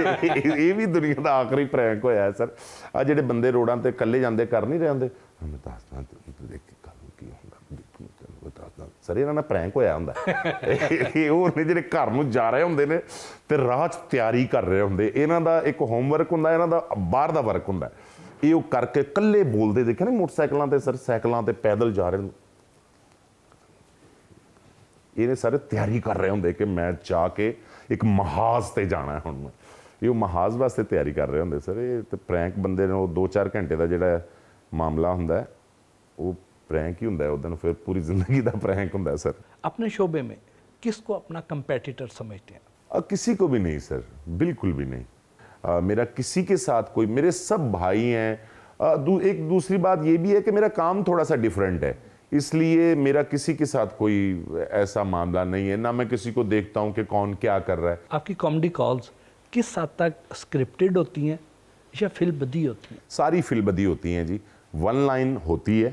[SPEAKER 2] ਇਹ ਵੀ ਦੁਨੀਆ ਦਾ ਆਖਰੀ ਪ੍ਰੈਂਕ ਹੋਇਆ ਸਰ ਆ ਜਿਹੜੇ ਬੰਦੇ ਰੋਡਾਂ ਤੇ ਇਕੱਲੇ ਜਾਂਦੇ ਕਰ ਨਹੀਂ ਰਹੇ ਹੁੰਦੇ ਮੈਂ ਦੱਸਦਾ ਤੂੰ ਦੇਖ ਕੇ ਕੱਲ ਕੀ ਹੁੰਦਾ ਸਰ ਇਹਨਾਂ ਨਾਲ ਪ੍ਰੈਂਕ ਹੋਇਆ ਹੁੰਦਾ ਇਹ ਉਹ ਨੇ ਜਿਹੜੇ ਘਰ ਨੂੰ ਜਾ ਰਹੇ ਹੁੰਦੇ ਨੇ ਤੇ ਰਾਹ 'ਚ ਤਿਆਰੀ ਕਰ ਰਹੇ ਹੁੰਦੇ ਇਹਨਾਂ ਦਾ ਇੱਕ ਹੋਮਵਰਕ ਹੁੰਦਾ ਇਹਨਾਂ ਦਾ ਬਾਹਰ ਦਾ ਵਰਕ ਹੁੰਦਾ ਇਹ ਉਹ ਕਰਕੇ ਇਕੱਲੇ ਬੋਲਦੇ ਦੇਖਿਆ ਨਾ ਮੋਟਰਸਾਈਕਲਾਂ ਤੇ ਸਰ ਸਾਈਕਲਾਂ ਤੇ ਪੈਦਲ ਜਾ ਰਹੇ ਨੇ ਇਹਨੇ ਸਾਰੇ ਤਿਆਰੀ ਕਰ ਰਹੇ ਹੁੰਦੇ ਕਿ ਮੈਂ ਜਾ ਕੇ ਇੱਕ ਮਹਾਜ਼ ਤੇ ਜਾਣਾ ਹੁਣ ਮੈਂ ਇਹ ਉਹ ਮਹਾਜ਼ ਵਾਸਤੇ ਤਿਆਰੀ ਕਰ ਰਹੇ ਹੁੰਦੇ ਸਰ ਇਹ ਤੇ ਪ੍ਰੈਂਕ ਬੰਦੇ ਨੇ ਉਹ 2-4 ਘੰਟੇ ਦਾ ਜਿਹੜਾ ਮਾਮਲਾ ਹੁੰਦਾ ਉਹ ਪ੍ਰੈਂਕ ਹੀ ਹੁੰਦਾ ਉਹਦਾਂ ਫਿਰ ਪੂਰੀ ਜ਼ਿੰਦਗੀ ਦਾ ਪ੍ਰੈਂਕ ਹੁੰਦਾ ਸਰ
[SPEAKER 1] ਆਪਣੇ ਸ਼ੋਬੇ ਮੇ ਕਿਸ ਕੋ ਆਪਣਾ ਕੰਪੀਟੀਟਰ ਸਮਝਦੇ ਆ
[SPEAKER 2] किसी ਕਿਸੇ ਕੋ ਵੀ ਨਹੀਂ ਸਰ ਬਿਲਕੁਲ ਵੀ ਨਹੀਂ ਮੇਰਾ ਕਿਸੇ ਕੇ ਸਾਥ ਕੋਈ ਮੇਰੇ ਸਭ ਭਾਈ ਹੈ दू, एक दूसरी बात ये भी है कि मेरा काम थोड़ा सा डिफरेंट है इसलिए मेरा किसी के साथ कोई ऐसा मामला नहीं है ना मैं किसी को देखता हूँ कि कौन क्या कर रहा है आपकी कॉमेडी कॉल्स किस हद तक स्क्रिप्टेड होती हैं या फिल्मबदी होती हैं सारी फिल्मबदी होती हैं जी वन लाइन होती है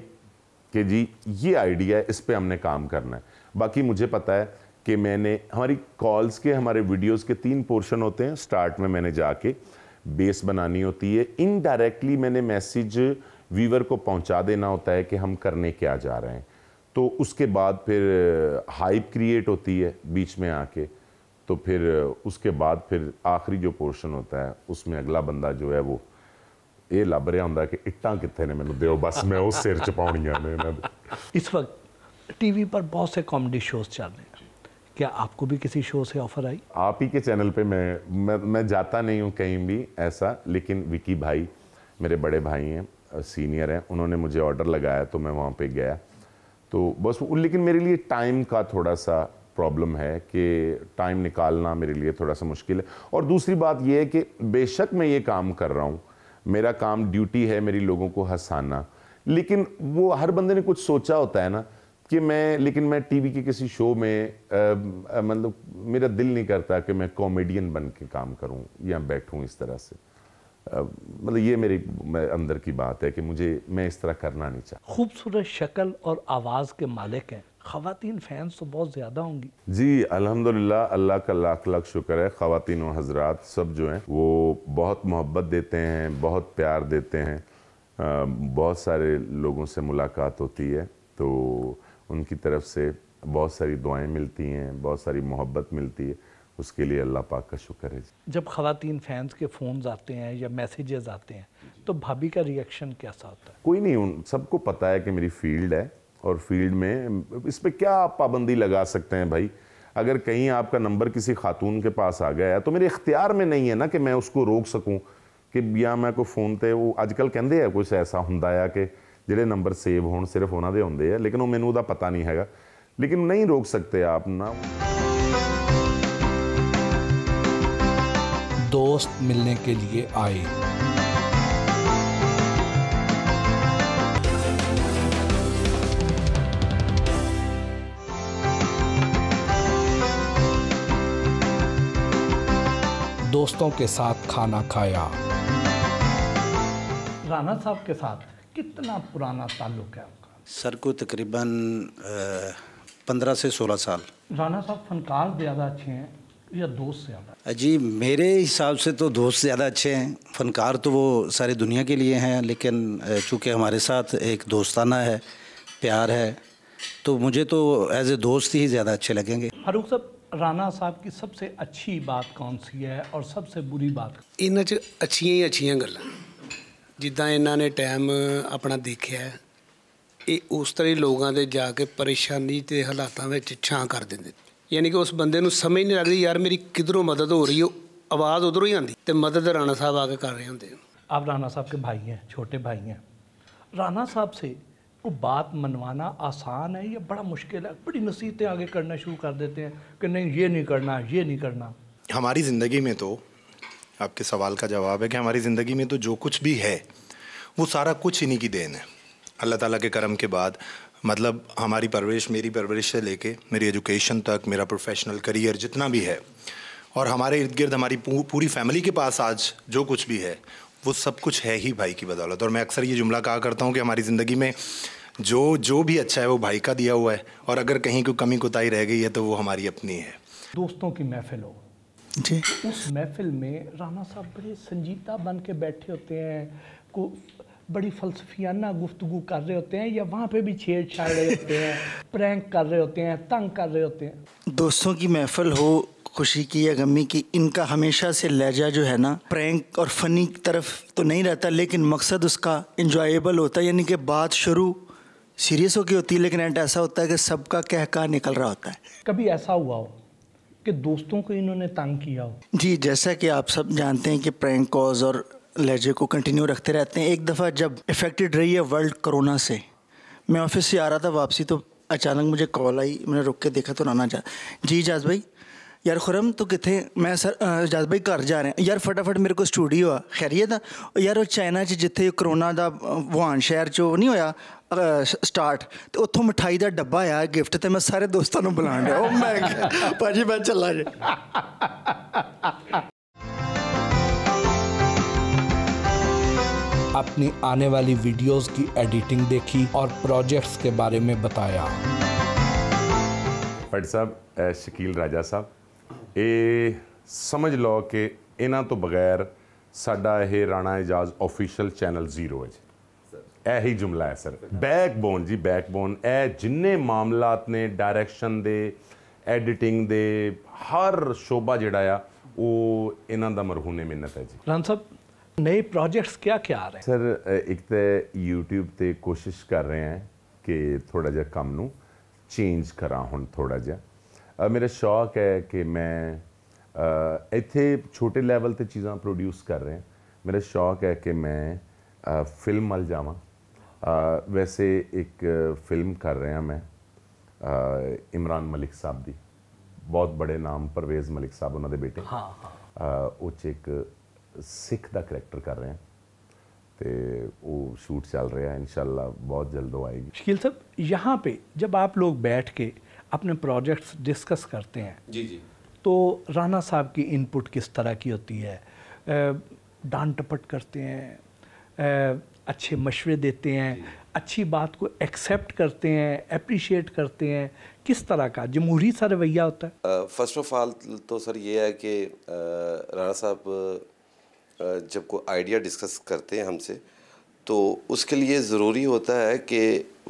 [SPEAKER 2] कि जी ये आइडिया है इस पर हमने काम करना है बाकी मुझे पता है कि मैंने हमारी कॉल्स के हमारे वीडियोस के तीन पोर्शन होते हैं स्टार्ट में मैंने जाके बेस बनानी होती है इनडायरेक्टली मैंने मैसेज वीवर को पहुंचा देना होता है कि हम करने क्या जा रहे हैं तो उसके बाद फिर हाइप क्रिएट होती है बीच में आके तो फिर उसके बाद फिर आखिरी जो पोर्शन होता है उसमें अगला बंदा जो है वो ये लभ रहा हूँ कि इट्टा कितने ने मैं दो बस मैं उस सिर ਚ ਪਾਉਣੀਆਂ ਨੇ
[SPEAKER 1] टीवी पर बहुत से कॉमेडी शोज चल रहे हैं क्या आपको भी किसी शो से ऑफर आई
[SPEAKER 2] आप ही के चैनल पे मैं मैं, मैं जाता नहीं हूँ कहीं भी ऐसा लेकिन विकी भाई मेरे बड़े भाई हैं सीनियर हैं उन्होंने मुझे ऑर्डर लगाया तो मैं वहाँ पे गया तो बस लेकिन मेरे लिए टाइम का थोड़ा सा प्रॉब्लम है कि टाइम निकालना मेरे लिए थोड़ा सा मुश्किल है और दूसरी बात यह है कि बेशक मैं ये काम कर रहा हूँ मेरा काम ड्यूटी है मेरी लोगों को हंसाना लेकिन वो हर बंदे ने कुछ सोचा होता है ना कि मैं लेकिन मैं टीवी के किसी शो में मतलब मेरा दिल नहीं करता कि मैं कॉमेडियन बन के काम करूं या बैठूं इस तरह से मतलब ये मेरी अंदर की बात है कि मुझे मैं इस तरह करना नहीं चाहता
[SPEAKER 1] खूबसूरत शक्ल और आवाज़ के मालिक हैं खातिन फैंस तो बहुत ज़्यादा होंगी
[SPEAKER 2] जी अल्हम्दुलिल्लाह अल्लाह का लाख लाख शुक्र है खातिन और हजरात सब जो हैं वो बहुत मोहब्बत देते हैं बहुत प्यार देते हैं बहुत सारे लोगों से मुलाकात होती है तो उनकी तरफ से बहुत सारी दुआएं मिलती हैं बहुत सारी मोहब्बत मिलती है उसके लिए अल्लाह पाक का शुक्र है
[SPEAKER 1] जब खातन फैंस के फ़ोन आते हैं या मैसेजेस आते हैं तो भाभी का रिएक्शन कैसा होता
[SPEAKER 2] है कोई नहीं उन सबको पता है कि मेरी फील्ड है और फील्ड में इस पर क्या आप पाबंदी लगा सकते हैं भाई अगर कहीं आपका नंबर किसी खातून के पास आ गया है तो मेरे इख्तियार में नहीं है ना कि मैं उसको रोक सकूँ कि या मैं कोई फ़ोन पर वो अजकल कहते हैं कुछ ऐसा ਐਸਾ ਹੁੰਦਾ ਆ ਕਿ ਜਿਹੜੇ ਨੰਬਰ ਸੇਵ ਹੋਣ ਸਿਰਫ ਉਹਨਾਂ ਦੇ ਹੁੰਦੇ ਆ नहीं ਉਹ ਮੈਨੂੰ ਉਹਦਾ ਪਤਾ ਨਹੀਂ ਹੈਗਾ ਲੇਕਿਨ दोस्त मिलने के लिए आए
[SPEAKER 1] दोस्तों के साथ खाना खाया राना साहब के साथ कितना पुराना ताल्लुक है आपका सर को तकरीबन
[SPEAKER 3] पंद्रह से सोलह साल
[SPEAKER 1] राना साहब फनकार ज़्यादा अच्छे हैं या दोस्त ज़्यादा
[SPEAKER 3] जी मेरे हिसाब से तो दोस्त ज़्यादा अच्छे हैं फनकार तो वो सारी दुनिया के लिए हैं लेकिन चूँकि हमारे साथ एक दोस्ताना है प्यार है तो मुझे तो एज ए दोस्त ही ज़्यादा अच्छे लगेंगे
[SPEAKER 1] फारूक साहब राणा साहब की सबसे अच्छी बात कौन सी है और सबसे बुरी बात इन्हें अच्छी ही अच्छी गल जिदा इन्होंने टाइम अपना ਆਪਣਾ है उस तरह लोगों के जाके परेशानी के ਕੇ में छां कर देंगे ਛਾਂ यानी कि उस बंद समझ नहीं ਨਹੀਂ ਲੱਗਦੀ ਯਾਰ किधरों मदद हो रही है आवाज़ उधरों ही आती तो मदद राणा साहब आके कर रहे होंगे आप राणा साहब के भाई हैं छोटे भाई हैं राणा साहब से वो बात मनवाना आसान है या बड़ा मुश्किल है बड़ी नसीहतें आगे करना शुरू कर देते हैं कि नहीं ये नहीं करना ये नहीं करना हमारी ज़िंदगी में तो आपके सवाल का जवाब है कि हमारी ज़िंदगी में तो जो कुछ भी है वो सारा कुछ इन्हीं की देन है अल्लाह ताला के करम के बाद मतलब हमारी परवरिश मेरी परवरिश से लेके मेरी एजुकेशन तक मेरा प्रोफेशनल करियर जितना भी है और हमारे इर्द गिर्द हमारी पू, पूरी फैमिली के पास आज जो कुछ भी है वो सब कुछ है ही भाई की बदौलत और मैं अक्सर ये जुमला कहा करता हूँ कि हमारी ज़िंदगी में जो जो भी अच्छा है वो भाई का दिया हुआ है और अगर कहीं कोई कमी कोताही रह गई है तो वो हमारी अपनी है दोस्तों की महफिल हो जी उस महफिल में राणा साहब बड़े संजीदा बन के बैठे होते हैं को बड़ी फलसफियाना गुफ्तु कर रहे होते हैं या वहाँ पे भी छेड़छाड़ रहे होते हैं प्रैंक कर रहे होते हैं तंग कर रहे होते हैं दोस्तों की महफल हो खुशी की या गमी की इनका हमेशा से लहजा जो है ना प्रैंक और फनी की तरफ तो नहीं रहता लेकिन मकसद उसका इंजॉयबल होता है यानी कि बात शुरू सीरियस होकर होती है लेकिन एंड ऐसा होता है कि सबका कहका निकल रहा होता है कभी ऐसा हुआ हो कि दोस्तों को इन्होंने तंग किया हो जी जैसा कि आप सब जानते हैं कि प्रैंक कॉज और लहजे को कंटिन्यू रखते रहते हैं एक दफ़ा जब इफ़ेक्टेड रही है वर्ल्ड कोरोना से मैं ऑफिस से आ रहा था वापसी तो अचानक मुझे कॉल आई मैंने रुक के देखा तो नाना जा जी जाज भाई यार खुरम तो कितने मैं सर जाज भाई घर जा रहे हैं यार फटाफट मेरे को स्टूडियो आ खैरियत आ यार वो चाइना च जिते ਕਰੋਨਾ का वुहान शहर चो नहीं ਹੋਇਆ स्टार्ट तो उतो मिठाई का डब्बा आया गिफ्ट तो मैं सारे दोस्तों बुला ਬੁਲਾਣ ਰਿਹਾ ਉਹ ਮੈਂ अपनी आने वाली वीडियोस की एडिटिंग देखी और प्रोजेक्ट्स के बारे में बताया
[SPEAKER 2] ਭੱਟ ਸਾਹਿਬ ਸ਼ਕੀਲ ਰਾਜਾ ਸਾਹਿਬ ਇਹ ਸਮਝ ਲਓ ਕਿ ਇਹਨਾਂ ਤੋਂ ਬਗੈਰ ਸਾਡਾ ਇਹ Rana Ijaz official channel zero ਹੈ ਜੀ ਇਹ ਹੀ ਜੁਮਲਾ ਹੈ ਸਰ ਬੈਕਬੋਨ ਜੀ ਬੈਕਬੋਨ ਇਹ ਜਿੰਨੇ ਮਾਮਲਾਤ ਨੇ ਡਾਇਰੈਕਸ਼ਨ ਦੇ ਐਡੀਟਿੰਗ ਦੇ ਹਰ ਸ਼ੋਭਾ ਜਿਹੜਾ ਆ ਉਹ ਇਹਨਾਂ ਦਾ ਮਰਹੂਨੇ ਮਿਹਨਤ ਹੈ ਜੀ ਰਾਣਾ ਸਾਹਿਬ नए ਪ੍ਰੋਜੈਕਟਸ ਕੀ ਕੀ ਆ ਰਹੇ ਸਰ ਇੱਕ ਤੇ YouTube ਤੇ ਕੋਸ਼ਿਸ਼ ਕਰ ਰਹੇ ਹਾਂ ਕਿ ਥੋੜਾ ਜਿਹਾ ਕੰਮ ਨੂੰ ਚੇਂਜ ਕਰਾਂ ਹੁਣ ਥੋੜਾ ਜਿਹਾ ਮੇਰਾ ਸ਼ੌਕ ਹੈ ਕਿ ਮੈਂ ਇੱਥੇ ਛੋਟੇ ਲੈਵਲ ਤੇ ਚੀਜ਼ਾਂ ਪ੍ਰੋਡਿਊਸ ਕਰ ਰਹੇ ਹਾਂ ਮੇਰਾ ਸ਼ੌਕ ਹੈ ਕਿ ਮੈਂ ਫਿਲਮ ਮਲ ਜਾਵਾਂ ਵੈਸੇ ਇੱਕ ਫਿਲਮ ਕਰ ਰਹੇ ਹਾਂ ਮੈਂ ਇਮਰਾਨ ਮਲਿਕ ਸਾਹਿਬ ਦੀ ਬਹੁਤ ਬੜੇ ਨਾਮ ਪਰਵੇਜ਼ ਮਲਿਕ ਸਾਹਿਬ ਉਹਨਾਂ ਦੇ ਬੇਟੇ ਹਾਂ ਹਾਂ ਉਹ ਚ ਇੱਕ सिख करैक्टर कर रहे हैं तो वो शूट चल रहे हैं ਇਨਸ਼ਾਅੱਲਾ बहुत जल्द वो आएगी
[SPEAKER 1] शकील साहब यहाँ पे जब आप लोग बैठ के अपने प्रोजेक्ट्स डिस्कस करते हैं जी जी तो राणा साहब की इनपुट किस तरह की होती है डांट टपट करते हैं अच्छे मशवरे देते हैं अच्छी बात को एक्सेप्ट करते हैं अप्रिशिएट करते हैं किस तरह का जमहूरी सा रवैया होता
[SPEAKER 3] है फ़र्स्ट ऑफ ऑल तो सर ये है कि राणा साहब जब कोई आइडिया डिस्कस करते हैं हमसे तो उसके लिए ज़रूरी होता है कि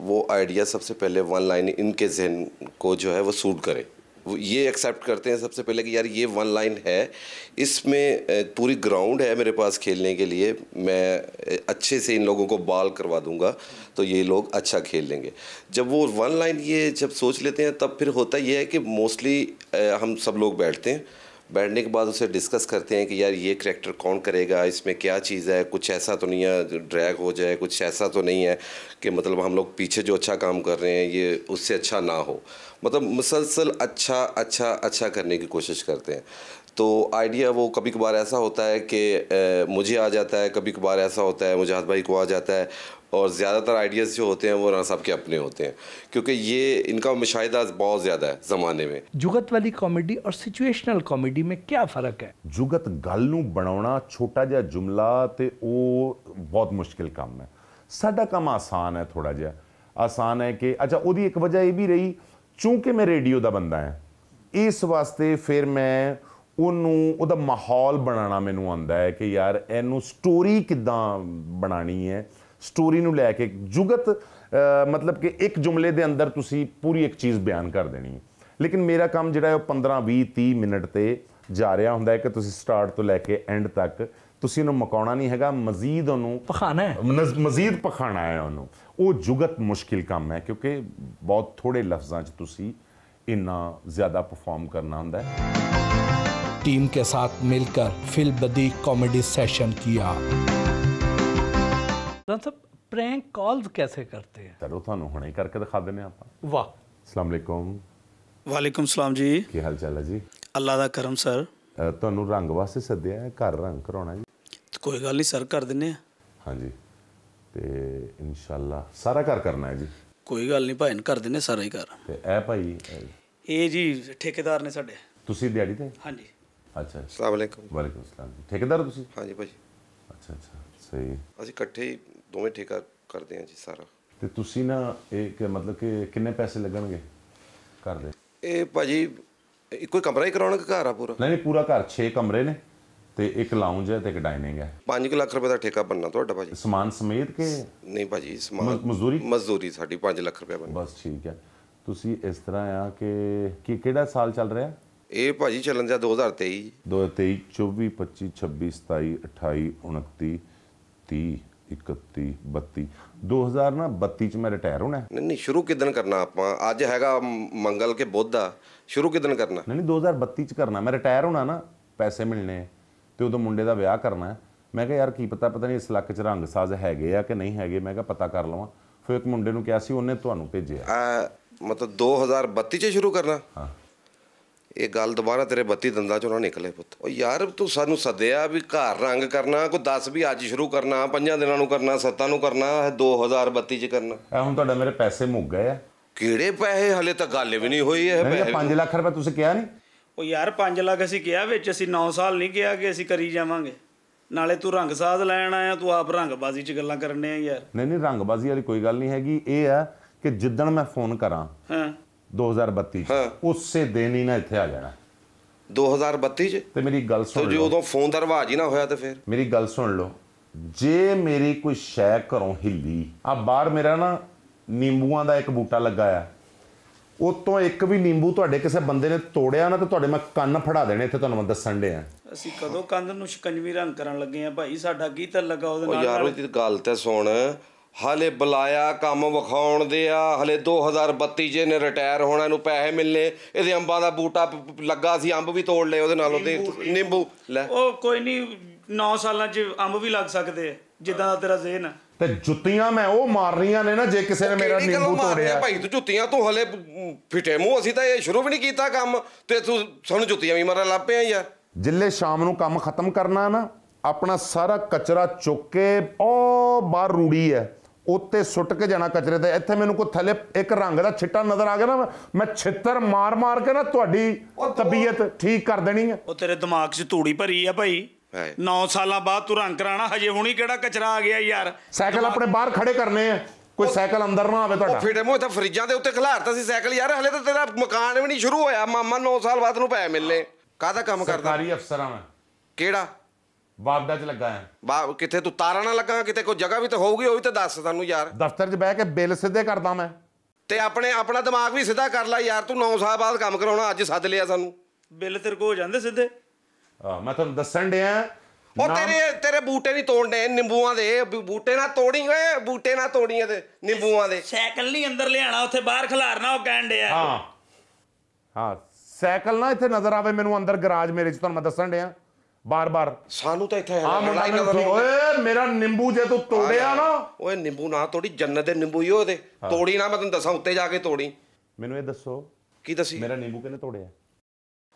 [SPEAKER 3] वो आइडिया सबसे पहले वन लाइन इनके जहन को जो है वो सूट करे ये एक्सेप्ट करते हैं सबसे पहले कि यार ये वन लाइन है इसमें पूरी ग्राउंड है मेरे पास खेलने के लिए मैं अच्छे से इन लोगों को बाल करवा दूंगा तो ये लोग अच्छा खेल लेंगे जब वो वन लाइन ये जब सोच लेते हैं तब फिर होता यह है कि मोस्टली हम सब लोग बैठते हैं बैठने के बाद उसे डिस्कस करते हैं कि यार ये करेक्टर कौन करेगा इसमें क्या चीज़ है कुछ ऐसा तो नहीं है ड्रैग हो जाए कुछ ऐसा तो नहीं है कि मतलब हम लोग पीछे जो अच्छा काम कर रहे हैं ये उससे अच्छा ना हो मतलब मुसलसल अच्छा अच्छा अच्छा करने की कोशिश करते हैं तो आइडिया वो कभी कभार ऐसा होता है कि मुझे आ जाता है कभी कभार ऐसा होता है मुझे हाथ भाई को आ जाता है और ज़्यादातर आइडियाज़ जो होते हैं वो राना साहब के अपने होते हैं क्योंकि ये इनका मुशाहिदा बहुत ज़्यादा है ज़माने में
[SPEAKER 1] जुगत वाली कॉमेडी और सिचुएशनल कॉमेडी में क्या फ़र्क है
[SPEAKER 2] ਜੁਗਤ ਗੱਲ ਨੂੰ ਬਣਾਉਣਾ ਛੋਟਾ ਜਿਹਾ ਜੁਮਲਾ ਤੇ ਉਹ ਬਹੁਤ ਮੁਸ਼ਕਿਲ ਕੰਮ ਹੈ ਸਾਡਾ ਕੰਮ ਆਸਾਨ ਹੈ ਥੋੜਾ ਜਿਹਾ ਆਸਾਨ ਹੈ ਕਿ ਅੱਛਾ ਉਹਦੀ ਇੱਕ ਵਜ੍ਹਾ ਇਹ ਵੀ ਰਹੀ ਚੂੰਕਿ ਮੈਂ ਰੇਡੀਓ ਦਾ ਬੰਦਾ ਹਾਂ ਇਸ ਵਾਸਤੇ ਫਿਰ ਮੈਂ ਉਹਨੂੰ ਉਹਦਾ ਮਾਹੌਲ ਬਣਾਉਣਾ ਮੈਨੂੰ ਆਉਂਦਾ ਹੈ ਕਿ ਯਾਰ ਇਹਨੂੰ ਸਟੋਰੀ ਕਿਦਾਂ ਬਣਾਣੀ ਹੈ ਸਟੋਰੀ ਨੂੰ ਲੈ ਕੇ ਜੁਗਤ ਮਤਲਬ ਕਿ ਇੱਕ ਜੁਮਲੇ ਦੇ ਅੰਦਰ ਤੁਸੀਂ ਪੂਰੀ ਇੱਕ ਚੀਜ਼ ਬਿਆਨ ਕਰ ਦੇਣੀ ਹੈ ਲੇਕਿਨ ਮੇਰਾ ਕੰਮ ਜਿਹੜਾ ਹੈ ਉਹ 15 20 30 ਮਿੰਟ ਤੇ ਜਾ ਰਿਹਾ ਹੁੰਦਾ ਹੈ ਕਿ ਤੁਸੀਂ ਸਟਾਰਟ ਤੋਂ ਲੈ ਕੇ ਐਂਡ ਤੱਕ ਤੁਸੀਂ ਉਹਨੂੰ ਮਕਾਉਣਾ ਨਹੀਂ ਹੈਗਾ ਮਜ਼ੀਦ ਉਹਨੂੰ ਪਖਾਣਾ ਹੈ ਮਜ਼ੀਦ ਪਖਾਣਾ ਹੈ ਉਹਨੂੰ ਉਹ ਜੁਗਤ ਮੁਸ਼ਕਿਲ ਕੰਮ ਹੈ ਕਿਉਂਕਿ ਬਹੁਤ ਥੋੜੇ ਲਫ਼ਜ਼ਾਂ 'ਚ ਤੁਸੀਂ ਇੰਨਾ ਜ਼ਿਆਦਾ ਪਰਫਾਰਮ ਕਰਨਾ ਹੁੰਦਾ ਹੈ ਕੇ ਸਾਥ ਮਿਲ ਕੇ ਫਿਲ ਬਦੀ ਕਾਮੇਡੀ ਸੈਸ਼ਨ ਕੀਤਾ
[SPEAKER 1] ਤਾਂ ਸਭ ਪ੍ਰੈਂਕ ਕਾਲਸ ਕਿਵੇਂ ਕਰਦੇ
[SPEAKER 2] ਆ ਚਲੋ ਤੁਹਾਨੂੰ ਹੁਣੇ ਕਰਕੇ ਦਿਖਾ ਆ ਆਪਾਂ ਵਾਹ ਅਸਲਾਮ ਅਲੈਕੁਮ ਵਾਲੇਕੁਮ ਸਲਾਮ ਜੀ ਕੀ ਹਾਲ ਚਾਲ ਹੈ ਜੀ ਅੱਲਾ ਦਾ ਕਰਮ ਸਰ ਤੁਹਾਨੂੰ ਰੰਗ ਵਾਸਤੇ ਸੱਦਿਆ ਹੈ ਘਰ ਰੰਗ ਕਰਾਉਣਾ ਜੀ ਕੋਈ ਗੱਲ ਨਹੀਂ ਸਰ ਕਰ ਦਿੰਨੇ ਆ ਹਾਂਜੀ ਤੇ ਇਨਸ਼ਾਅੱਲਾ ਸਾਰਾ ਘਰ ਕਰਨਾ ਹੈ ਜੀ
[SPEAKER 3] ਕੋਈ ਗੱਲ ਨਹੀਂ ਭਾਈ ਕਰ ਦਿੰਨੇ ਸਾਰਾ ਹੀ ਕਰ
[SPEAKER 2] ਤੇ ਇਹ ਭਾਈ
[SPEAKER 3] ਇਹ ਜੀ ਠੇਕੇਦਾਰ ਨੇ ਸਾਡੇ
[SPEAKER 2] ਤੁਸੀਂ ਦਿਹਾੜੀ ਤੇ
[SPEAKER 3] ਹਾਂਜੀ ਅੱਛਾ ਅਸਲਾਮ ਅਲੈਕੁਮ ਵਾਲੇਕੁਮ ਸਲਾਮ ਠੇਕੇਦਾਰ ਤੁਸੀਂ ਹਾਂਜੀ ਭਾਈ ਅੱਛਾ ਅੱਛਾ ਸਹੀ ਅਸੀਂ ਇਕੱਠੇ ਹੀ ਦੋਵੇਂ ਠੇਕਾ ਕਰਦੇ ਆ ਜੀ ਸਾਰਾ
[SPEAKER 2] ਤੇ ਤੁਸੀਂ ਨਾ ਇਹ ਕਿ ਮਤਲਬ ਕਿ ਕਿੰਨੇ ਪੈਸੇ ਲੱਗਣਗੇ ਘਰ ਦੇ
[SPEAKER 3] ਇਹ ਭਾਜੀ ਇੱਕੋ ਹੀ ਕਮਰਾ ਹੀ ਕਰਾਉਣਾ ਕਿ ਘਰ ਆ ਪੂਰਾ ਨਹੀਂ ਨਹੀਂ
[SPEAKER 2] ਪੂਰਾ ਘਰ 6 ਕਮਰੇ ਨੇ ਤੇ ਇੱਕ ਲਾਉਂਜ ਹੈ ਤੇ ਇੱਕ ਡਾਈਨਿੰਗ ਹੈ
[SPEAKER 3] 5 ਲੱਖ ਰੁਪਏ ਦਾ ਠੇਕਾ ਬੰਨਣਾ ਤੁਹਾਡਾ ਭਾਜੀ ਸਮਾਨ ਸਮੇਤ ਕਿ ਨਹੀਂ ਭਾਜੀ ਸਮਾਨ ਮਜ਼ਦੂਰੀ ਮਜ਼ਦੂਰੀ ਸਾਡੀ 5 ਲੱਖ ਰੁਪਏ ਬੰਨਣਾ ਬਸ ਠੀਕ ਹੈ
[SPEAKER 2] ਤੁਸੀਂ ਇਸ ਤਰ੍ਹਾਂ ਆ ਕਿ ਕਿਹੜਾ ਸਾਲ ਚੱਲ ਰਿਹਾ
[SPEAKER 3] ਇਹ ਭਾਜੀ ਚੱਲਣ ਦਾ 2023
[SPEAKER 2] 2023 24 25 26 27 28 29 30 31 32 2032 ਚ ਮੈਂ ਰਿਟਾਇਰ ਹੋਣਾ
[SPEAKER 3] ਨਹੀਂ ਨਹੀਂ ਸ਼ੁਰੂ ਕਿਦਨ ਕਰਨਾ ਆਪਾਂ ਅੱਜ ਹੈਗਾ ਮੰਗਲ ਕੇ ਬੁੱਧ ਆ ਸ਼ੁਰੂ ਕਿਦਨ ਕਰਨਾ
[SPEAKER 2] ਨਹੀਂ ਨਹੀਂ 2032 ਚ ਕਰਨਾ ਮੈਂ ਰਿਟਾਇਰ ਹੋਣਾ ਨਾ ਪੈਸੇ ਮਿਲਣੇ ਤੇ ਉਦੋਂ ਮੁੰਡੇ ਦਾ ਵਿਆਹ ਕਰਨਾ ਮੈਂ ਕਿਹਾ ਯਾਰ ਕੀ ਪਤਾ ਪਤਾ ਨਹੀਂ ਇਸ ਲੱਕ 'ਚ ਰੰਗ ਸਾਜ਼ ਹੈਗੇ ਆ ਕਿ ਨਹੀਂ ਹੈਗੇ ਮੈਂ ਕਿਹਾ ਪਤਾ ਕਰ ਲਵਾਂ ਫਿਰ ਇੱਕ ਮੁੰਡੇ ਨੂੰ ਕਿਹਾ ਸੀ ਉਹਨੇ ਤੁਹਾਨੂੰ ਭੇਜਿਆ ਮਤਲਬ
[SPEAKER 3] 2032 ਚ ਸ਼ੁਰੂ ਕਰਨਾ ਹਾਂ ਇਹ ਗੱਲ ਦੁਬਾਰਾ ਤੇਰੇ ਬੱਤੀ ਦੰਦਾਂ ਚੋਂ ਨਾ ਨਿਕਲੇ ਪੁੱਤ ਉਹ ਯਾਰ ਤੂੰ ਸਾਨੂੰ ਸੱਦਿਆ ਵੀ ਘਰ ਰੰਗ ਕਰਨਾ ਕੋਈ 10 ਵੀ ਅੱਜ ਸ਼ੁਰੂ ਕਰਨਾ ਪੰਜਾਂ ਦਿਨਾਂ ਨੂੰ ਕਰਨਾ ਸੱਤਾਂ ਨੂੰ ਕਰਨਾ 2032 ਚ ਕਰਨਾ
[SPEAKER 2] ਐ ਹੁਣ ਤੁਹਾਡਾ ਮੇਰੇ ਪੈਸੇ ਮੁੱਕ ਗਏ ਆ
[SPEAKER 3] ਕਿਹੜੇ ਪੈਸੇ ਹਲੇ ਤਾਂ ਗੱਲ ਵੀ ਨਹੀਂ ਹੋਈ ਇਹ ਪੈਸੇ 5
[SPEAKER 2] ਲੱਖ ਰੁਪਏ ਤੁਸੀਂ ਕਿਹਾ ਨਹੀਂ
[SPEAKER 3] ਉਹ ਯਾਰ 5 ਲੱਖ ਅਸੀਂ ਕਿਹਾ ਵਿੱਚ ਅਸੀਂ 9 ਸਾਲ ਨਹੀਂ ਕਿਹਾ ਕਿ ਅਸੀਂ ਕਰੀ ਜਾਵਾਂਗੇ ਨਾਲੇ ਤੂੰ ਰੰਗ ਸਾਜ਼ ਲੈਣ ਆਇਆ ਤੂੰ ਆਪ ਰੰਗਬਾਜ਼ੀ 'ਚ ਗੱਲਾਂ ਕਰਨੇ ਆ ਯਾਰ
[SPEAKER 2] ਨਹੀਂ ਨਹੀਂ ਰੰਗਬਾਜ਼ੀ ਵਾਲੀ ਕੋਈ ਗੱਲ ਨਹੀਂ ਹੈਗੀ ਇਹ ਆ ਕਿ ਜਿੱਦਣ ਮੈਂ ਫੋਨ ਕਰਾਂ ਹਾਂ 2032 ਚ ਉਸੇ ਦਿਨ ਹੀ ਨਾ ਇੱਥੇ ਆ ਜਾਣਾ 2032 ਚ ਤੇ ਮੇਰੀ ਗੱਲ ਸੁਣ ਲਓ ਜੇ ਉਦੋਂ
[SPEAKER 3] ਫੋਨ ਦਾ ਰਵਾਜ ਹੀ ਨਾ ਹੋਇਆ ਤੇ ਫਿਰ
[SPEAKER 2] ਮੇਰੀ ਗੱਲ ਸੁਣ ਲਓ ਜੇ ਮੇਰੀ ਕੋਈ ਸ਼ੈ ਘਰੋਂ ਹਿੱਲੀ ਆ ਬਾਹਰ ਮੇਰਾ ਨਾ ਨਿੰਬੂਆਂ ਦਾ ਇੱਕ ਬੂਟਾ ਲੱਗਾ ਆ ਉਤੋਂ ਇੱਕ ਵੀ ਨਿੰਬੂ ਤੁਹਾਡੇ ਕਿਸੇ ਬੰਦੇ ਨੇ ਤੋੜਿਆ ਨਾ ਤੇ ਤੁਹਾਡੇ ਮੈਂ ਕੰਨ ਫੜਾ ਦੇਣੇ ਇੱਥੇ ਤੁਹਾਨੂੰ ਮੈਂ ਦੱਸਣ ਡਿਆ
[SPEAKER 3] ਅਸੀਂ ਕਦੋਂ ਕੰਨ ਨੂੰ ਸ਼ਕੰਜਵੀ ਰੰਗ ਕਰਨ ਲੱਗੇ ਆ ਭਾਈ ਸਾਡਾ ਕੀ ਤਾਂ ਲੱਗਾ ਉਹਦੇ ਨਾਲ ਯਾਰ ਤੇ ਗੱਲ ਤੇ ਸੁਣ ਹਲੇ ਬੁਲਾਇਆ ਕੰਮ ਵਿਖਾਉਣ ਦੇ ਆ ਹਲੇ 2032 ਜੇ ਨੇ ਰਿਟਾਇਰ ਹੋਣਾ ਇਹਨੂੰ ਪੈਸੇ ਮਿਲਨੇ ਇਹਦੇ ਅੰਬਾਂ ਦਾ ਬੂਟਾ ਲੱਗਾ ਸੀ ਅੰਬ ਵੀ ਤੋੜ ਲਏ ਉਹਦੇ ਨਾਲ ਉਹਦੇ ਨਿੰਬੂ ਲੈ ਉਹ ਕੋਈ ਨਹੀਂ 9 ਸਾਲਾਂ 'ਚ ਅੰਬ ਵੀ ਲੱਗ ਸਕਦੇ ਆ ਜਿੱਦਾਂ ਦਾ ਤੇਰਾ ਜ਼ੇਨ ਆ
[SPEAKER 2] ਤੇ ਜੁੱਤੀਆਂ ਮੈਂ ਉਹ ਮਾਰ ਰਹੀਆਂ ਨੇ ਨਾ ਜੇ ਕਿਸੇ ਨੇ ਮੇਰਾ ਨਿੰਬੂ ਮਾਰਨੀ ਆ ਤੋੜਿਆ ਭਾਈ
[SPEAKER 3] ਤੂੰ ਜੁੱਤੀਆਂ ਤੂੰ ਹਲੇ ਫਿਟੇ ਮੂੰਹ ਅਸੀਂ ਤਾਂ ਇਹ ਸ਼ੁਰੂ ਵੀ ਨਹੀਂ ਕੀਤਾ ਕੰਮ ਤੇ ਤੂੰ ਸਾਨੂੰ ਜੁੱਤੀਆਂ ਵੀ ਮਾਰਨ ਲੱਗ ਪਿਆ ਯਾਰ
[SPEAKER 2] ਜਿੱਲੇ ਸ਼ਾਮ ਨੂੰ ਕੰਮ ਖਤਮ ਕਰਨਾ ਨਾ ਆਪਣਾ ਸਾਰਾ ਕਚਰਾ ਚੁੱਕ ਕੇ ਉਹ ਬਾਹਰ ਰੂੜੀ ਹੈ ਉੱਤੇ ਸੁੱਟ ਕੇ ਜਾਣਾ ਕਚਰੇ ਤੇ ਇੱਥੇ ਮੈਨੂੰ ਕੋਈ ਥੱਲੇ ਇੱਕ ਰੰਗ ਦਾ ਛਿੱਟਾ ਨਜ਼ਰ ਆ ਗਿਆ ਨਾ ਮੈਂ ਛਿੱਤਰ ਮਾਰ ਮਾਰ ਕੇ ਨਾ ਤੁਹਾਡੀ ਤਬੀਅਤ ਠੀਕ ਕਰ ਦੇਣੀ ਹੈ
[SPEAKER 3] ਉਹ ਤੇਰੇ ਦਿਮਾਗ 'ਚ ਤੂੜੀ ਭਰੀ ਆ ਭਾਈ 9 ਸਾਲਾਂ ਬਾਅਦ ਤੂੰ ਰੰਗ ਕਰਾਣਾ ਹਜੇ ਹੁਣੀ ਕਿਹੜਾ ਕਚਰਾ ਆ ਗਿਆ ਯਾਰ
[SPEAKER 2] ਸਾਈਕਲ ਆਪਣੇ ਬਾਹਰ ਖੜੇ ਕਰਨੇ ਆ ਕੋਈ ਸਾਈਕਲ ਅੰਦਰ ਨਾ ਆਵੇ ਤੁਹਾਡਾ ਫਿਰ
[SPEAKER 3] ਮੋ ਤਾਂ ਫਰਿੱਜਾਂ ਦੇ ਉੱਤੇ ਖਲਾਰਤਾ ਸੀ ਸਾਈਕਲ ਯਾਰ ਹਲੇ ਤਾਂ ਤੇਰਾ ਮਕਾਨ ਵੀ ਨਹੀਂ ਸ਼ੁਰੂ ਹੋਇਆ ਮਾਮਾ 9 ਸਾਲ ਬਾਅਦ ਨੂੰ ਪੈ ਮਿਲਨੇ ਕਾਹਦਾ ਕੰਮ ਕਰਦਾ ਸਰਕਾਰੀ ਅਫਸਰਾਂ ਮੈਂ ਕਿਹੜਾ ਵਾਪਦਾ ਚ ਲੱਗਾ ਆ ਬਾ ਕਿੱਥੇ ਤੂੰ ਤਾਰਾ ਨਾ ਲੱਗਾ ਕਿਤੇ ਕੋਈ ਜਗ੍ਹਾ ਵੀ ਤਾਂ ਹੋਊਗੀ ਉਹ ਵੀ ਤਾਂ ਦੱਸ ਸਾਨੂੰ ਯਾਰ
[SPEAKER 2] ਦਫ਼ਤਰ 'ਚ ਬਹਿ ਕੇ ਬਿੱਲ ਸਿੱਧੇ ਕਰਦਾ ਮੈਂ
[SPEAKER 3] ਤੇ ਆਪਣੇ ਆਪਣਾ ਦਿਮਾਗ ਵੀ ਸਿੱਧਾ ਕਰ ਲੈ ਯਾਰ ਤੂੰ 9 ਸਾਲ ਬਾਅਦ ਕੰਮ ਕਰਾਉਣਾ ਅੱਜ ਸੱਦ ਲਿਆ ਸਾਨੂੰ ਬਿੱਲ ਤੇਰੇ ਕੋ ਹੋ ਜਾਂਦੇ ਸਿੱਧੇ
[SPEAKER 2] ਆ ਮੈਂ ਤੁਹਾਨੂੰ ਦੱਸਣ ਡਿਆ ਉਹ
[SPEAKER 3] ਤੇਰੇ ਤੇਰੇ ਬੂਟੇ ਨਹੀਂ ਤੋੜਨੇ ਨਿੰਬੂਆਂ ਦੇ ਬੂਟੇ ਨਾ ਤੋੜੀ ਓਏ ਬੂਟੇ ਨਾ ਤੋੜੀਆਂ ਤੇ ਨਿੰਬੂਆਂ ਦੇ ਸਾਈਕਲ ਨਹੀਂ ਅੰਦਰ ਲਿਆਣਾ ਉੱਥੇ ਬਾਹਰ ਖਿਲਾਰਨਾ ਉਹ ਕਹਿਣ
[SPEAKER 2] ਡਿਆ ਹਾਂ ਹਾਂ ਸਾਈਕਲ ਨਾ ਇੱਥੇ ਨਜ਼ਰ ਆਵੇ ਮੈਨੂੰ ਅੰਦਰ ਗਰਾਜ ਮੇਰੇ 'ਚ ਤੁਹਾਨੂੰ ਮੈਂ ਦੱਸਣ ਡਿਆ ਬਾਰ-ਬਾਰ ਸਾਨੂੰ ਤਾਂ ਇੱਥੇ ਆ ਮੁੰਡਾ ਹੀ ਓਏ ਮੇਰਾ ਨਿੰਬੂ ਜੇ ਤੂੰ ਤੋੜਿਆ ਨਾ
[SPEAKER 3] ਓਏ ਨਿੰਬੂ ਨਾ ਤੋੜੀ ਜੰਨਤ ਦੇ ਨਿੰਬੂ ਹੀ ਉਹਦੇ ਤੋੜੀ ਨਾ ਮੈਂ ਤੈਨੂੰ ਦੱਸਾਂ ਉੱਤੇ ਜਾ ਕੇ ਤੋੜੀ ਮੈਨੂੰ ਇਹ ਦੱਸੋ ਕੀ ਦੱਸੀ ਮੇਰਾ ਨਿੰਬੂ ਕਿਹਨੇ ਤੋੜਿਆ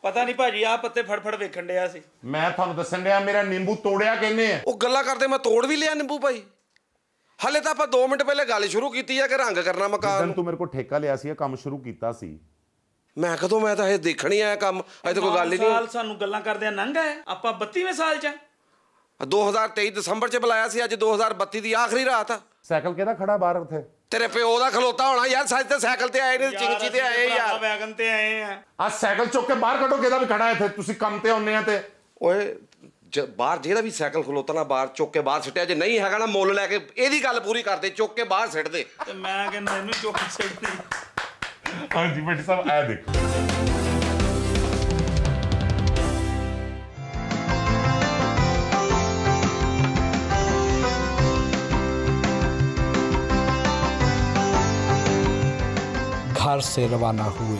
[SPEAKER 3] ਪਤਾ ਨਹੀਂ ਭਾਜੀ ਆ ਪੱਤੇ ਫੜਫੜ ਵੇਖਣ ਡਿਆ ਸੀ ਮੈਂ ਤੁਹਾਨੂੰ ਦੱਸਣ ਡਿਆ ਮੇਰਾ ਨਿੰਬੂ ਤੋੜਿਆ ਕਹਿੰਦੇ ਆ ਉਹ ਗੱਲਾਂ ਕਰਦੇ ਮੈਂ ਤੋੜ ਵੀ ਲਿਆ ਨਿੰਬੂ ਭਾਈ ਹਲੇ ਤਾਂ ਆਪਾਂ 2 ਮਿੰਟ ਪਹਿਲੇ ਗੱਲ ਸ਼ੁਰੂ ਕੀਤੀ ਆ ਕਿ ਰੰਗ ਕਰਨਾ ਮਕਾਨ
[SPEAKER 2] ਤੂੰ ਮੇਰੇ ਕੋਲ ਠੇਕਾ ਲਿਆ ਸੀ ਇਹ ਕੰਮ ਸ਼ੁਰੂ ਕੀਤਾ ਸੀ ਮੈਂ ਕਦੋਂ ਮੈਂ ਤਾਂ ਇਹ ਦੇਖਣ ਹੀ ਆਇਆ ਕੰਮ ਅਜੇ ਤੱਕ ਕੋਈ ਗੱਲ ਹੀ ਨਹੀਂ ਸਾਲ
[SPEAKER 3] ਸਾਨੂੰ ਗੱਲਾਂ ਕਰਦੇ ਆ ਨੰਗਾ ਹੈ ਆਪਾਂ 32ਵੇਂ ਸਾਲ 'ਚ 2023 ਦਸੰਬਰ 'ਚ ਬੁਲਾਇਆ ਸੀ ਅੱਜ 2032 ਦੀ ਆਖਰੀ
[SPEAKER 2] ਰਾਤ ਆ ਸਾਈਕਲ ਕਿਹਦਾ ਖੜਾ ਬਾਹਰ ਉੱਥੇ
[SPEAKER 3] ਤੇਰੇ ਪਿਓ ਦਾ ਖਲੋਤਾ ਹੋਣਾ ਯਾਰ ਸੱਜ ਤੇ ਸਾਈਕਲ ਤੇ ਆਏ ਨੇ ਚਿੰਗਚੀ ਤੇ
[SPEAKER 2] ਆਏ ਯਾਰ ਆਪਾਂ ਵੈਗਨ ਤੇ ਆਏ ਆ ਆ ਸਾਈਕਲ ਚੁੱਕ ਕੇ ਬਾਹਰ ਕੱਢੋ ਕਿਹਦਾ ਵੀ ਖੜਾ ਇੱਥੇ ਤੁਸੀਂ ਕੰਮ ਤੇ ਆਉਂਦੇ ਆ ਤੇ ਓਏ
[SPEAKER 3] ਬਾਹਰ ਜਿਹੜਾ ਵੀ ਸਾਈਕਲ ਖਲੋਤਾ ਨਾ ਬਾਹਰ ਚੁੱਕ ਕੇ ਬਾਹਰ ਸਿੱਟਿਆ ਜੇ ਨਹੀਂ ਹੈਗਾ ਨਾ ਮੁੱਲ ਲੈ ਕੇ ਇਹਦੀ ਗੱਲ ਪੂਰੀ ਕਰਦੇ ਚੁੱਕ ਕੇ ਬਾਹਰ ਸਿੱਟ ਦੇ
[SPEAKER 1] ਤੇ ਮੈਂ ਕਹਿੰਦਾ ਇਹਨੂੰ ਚੁੱਕ ਸਿੱਟ ਦੇ
[SPEAKER 2] हाँ जी बेटी साहब आया देखो
[SPEAKER 1] घर से रवाना हुए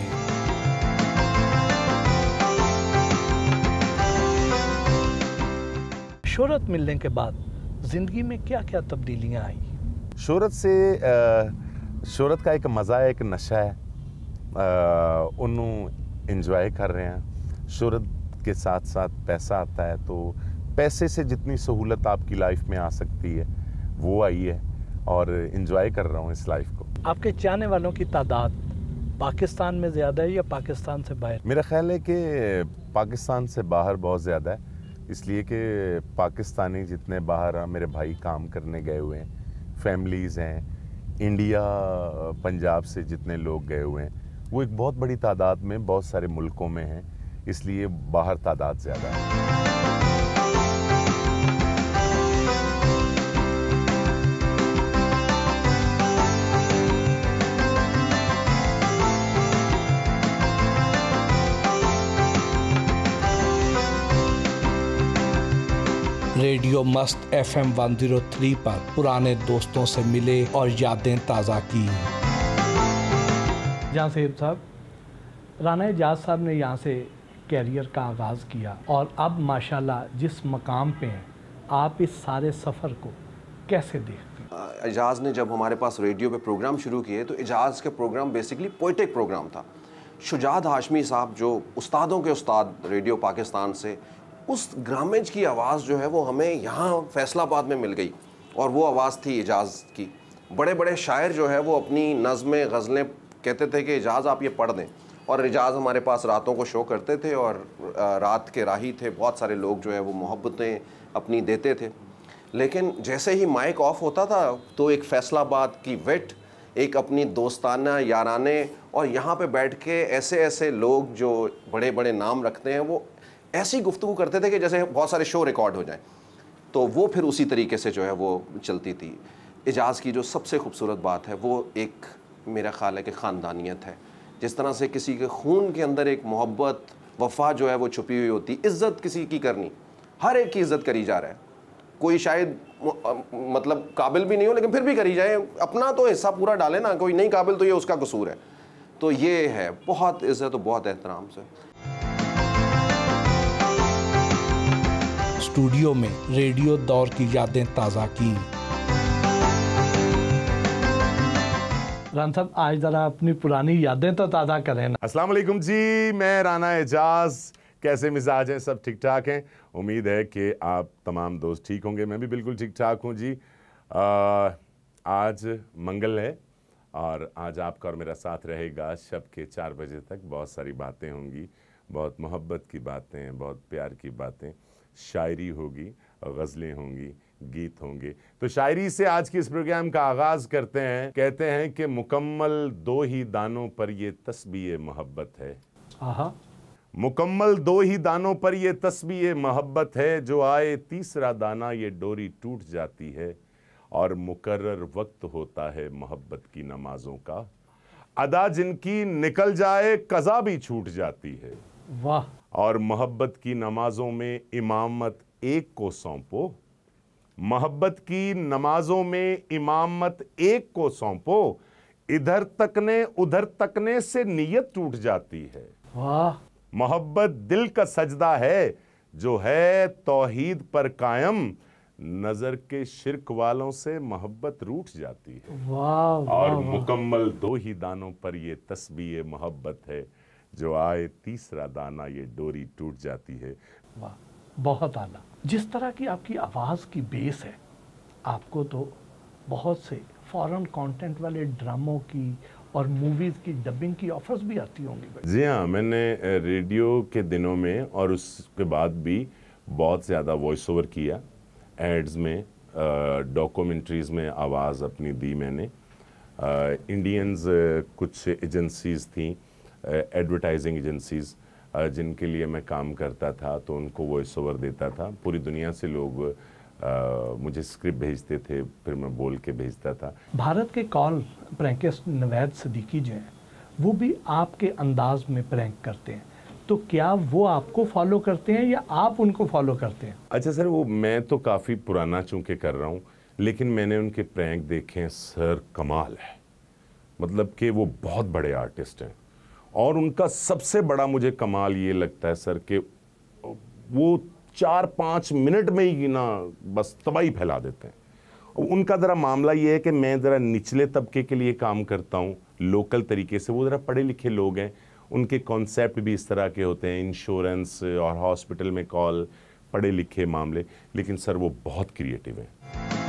[SPEAKER 1] शोहरत मिलने के बाद ज़िंदगी में क्या क्या तब्दीलियां आई
[SPEAKER 2] शोहरत से शोहरत का एक मज़ा है एक नशा है ਉਹਨੂੰ इंजॉय कर रहे हैं शुरत के साथ साथ पैसा आता है तो पैसे से जितनी सहूलत आपकी लाइफ में आ सकती है वो आई है और इन्जॉय कर रहा हूँ इस लाइफ को
[SPEAKER 1] आपके चाहने वालों की तादाद पाकिस्तान में ज़्यादा है या पाकिस्तान से बाहर
[SPEAKER 2] मेरा ख्याल है कि पाकिस्तान से बाहर बहुत ज़्यादा है इसलिए कि पाकिस्तानी जितने बाहर मेरे भाई काम करने गए हुए हैं फैमिलीज़ हैं इंडिया पंजाब से जितने लोग गए हुए हैं वो एक बहुत बड़ी तादाद में बहुत सारे मुल्कों में है इसलिए बाहर तादाद ज़्यादा है
[SPEAKER 1] रेडियो मस्त F M one zero three पर पुराने दोस्तों से मिले और यादें ताज़ा की जहाँ सेब साहब राना एजाज साहब ने यहाँ से कैरियर का आगाज़ किया और अब माशाल्लाह जिस मकाम पे हैं आप इस सारे सफ़र को कैसे देखते
[SPEAKER 4] हैं एजाज ने जब हमारे पास रेडियो पे प्रोग्राम शुरू किए तो एजाज के प्रोग्राम बेसिकली पोइटिक प्रोग्राम था शुजात हाशमी साहब जो उस्तादों के उस्ताद रेडियो पाकिस्तान से उस ग्रामेज की आवाज़ जो है वो हमें यहाँ फैसलाबाद में मिल गई और वो आवाज़ थी एजाज की बड़े बड़े शायर जो है वो अपनी नज़में गज़लें कहते थे कि एजाज़ आप ये पढ़ दें और एजाज़ हमारे पास रातों को शो करते थे और रात के राही थे बहुत सारे लोग जो है वो मोहब्बतें अपनी देते थे लेकिन जैसे ही माइक ऑफ होता था तो एक फैसलाबाद की वेट एक अपनी दोस्ताना याराने और यहाँ पे बैठ के ऐसे ऐसे लोग जो बड़े बड़े नाम रखते हैं वो ऐसी गुफ्तु करते थे कि जैसे बहुत सारे शो रिकॉर्ड हो जाए तो वो फिर उसी तरीके से जो है वो चलती थी एजाज़ की जो सबसे खूबसूरत बात है वो एक मेरा ख्याल है कि ख़ानदानियत है जिस तरह से किसी के खून के अंदर एक मोहब्बत वफा जो है वो छुपी हुई होती इज़्ज़त किसी की करनी हर एक की इज़्ज़त करी जा रहा है कोई शायद मतलब काबिल भी नहीं हो लेकिन फिर भी करी जाए अपना तो हिस्सा पूरा डाले ना कोई नहीं काबिल तो ये उसका कसूर है तो ये है बहुत इज़्ज़त तो बहुत एहतराम से
[SPEAKER 1] स्टूडियो में रेडियो दौर की यादें ताज़ा की रान साहब आज जरा अपनी पुरानी यादें तो
[SPEAKER 2] ताज़ा करें ना असलम जी मैं राना एजाज कैसे मिजाज हैं सब ठीक ठाक हैं उम्मीद है कि आप तमाम दोस्त ठीक होंगे मैं भी बिल्कुल ठीक ठाक हूँ जी आ, आज मंगल है और आज आपका और मेरा साथ रहेगा शब के चार बजे तक बहुत सारी बातें होंगी बहुत मोहब्बत की बातें बहुत प्यार की बातें शायरी होगी गज़लें होंगी गीत होंगे तो शायरी से आज के इस प्रोग्राम का आगाज करते हैं कहते हैं कि मुकम्मल दो ही दानों पर ये तस्बी मोहब्बत है मुकम्मल दो ही दानों पर ये तस्बी मोहब्बत है जो आए तीसरा दाना ये डोरी टूट जाती है और मुकर्र वक्त होता है मोहब्बत की नमाजों का अदा जिनकी निकल जाए कज़ा भी छूट जाती है वाह और मोहब्बत की नमाजों में इमामत एक को सौंपो मोहब्बत की नमाजों में इमामत एक को सौंपो इधर तकने उधर तकने से नीयत टूट जाती है वाह मोहब्बत दिल का सजदा है जो है तोहीद पर कायम नजर के शिरक वालों से मोहब्बत रूठ जाती
[SPEAKER 1] है वाह और मुकम्मल
[SPEAKER 2] दो ही दानों पर ये तस्बी मोहब्बत है जो आए तीसरा दाना ये डोरी टूट जाती है वाह
[SPEAKER 1] बहुत आला जिस तरह की आपकी आवाज़ की बेस है आपको तो बहुत से फॉरेन कंटेंट वाले ड्रामों की और मूवीज़ की डबिंग की ऑफर्स भी आती होंगी
[SPEAKER 2] जी हाँ मैंने रेडियो के दिनों में और उसके बाद भी बहुत ज़्यादा वॉइस ओवर किया एड्स में डॉक्यूमेंट्रीज़ में आवाज़ अपनी दी मैंने इंडियंस कुछ एजेंसीज थी एडवर्टाइजिंग एजेंसीज़ जिनके लिए मैं काम करता था तो उनको वॉइस ओवर देता था पूरी दुनिया से लोग आ, मुझे स्क्रिप्ट भेजते थे फिर मैं बोल के भेजता था
[SPEAKER 1] भारत के कॉल प्रैंकेस्ट नवैद सदीकी जो हैं वो भी आपके अंदाज में प्रैंक करते हैं तो क्या वो आपको फॉलो करते हैं या आप उनको फॉलो करते हैं
[SPEAKER 2] अच्छा सर वो मैं तो काफ़ी पुराना चूंकि कर रहा हूँ लेकिन मैंने उनके प्रैंक देखे हैं सर कमाल है मतलब कि वो बहुत बड़े आर्टिस्ट हैं और उनका सबसे बड़ा मुझे कमाल ये लगता है सर कि वो चार पाँच मिनट में ही ना बस तबाही फैला देते हैं उनका ज़रा मामला ये है कि मैं ज़रा निचले तबके के लिए काम करता हूँ लोकल तरीके से वो ज़रा पढ़े लिखे लोग हैं उनके कॉन्सेप्ट भी इस तरह के होते हैं इंश्योरेंस और हॉस्पिटल में कॉल पढ़े लिखे मामले लेकिन सर वो बहुत क्रिएटिव हैं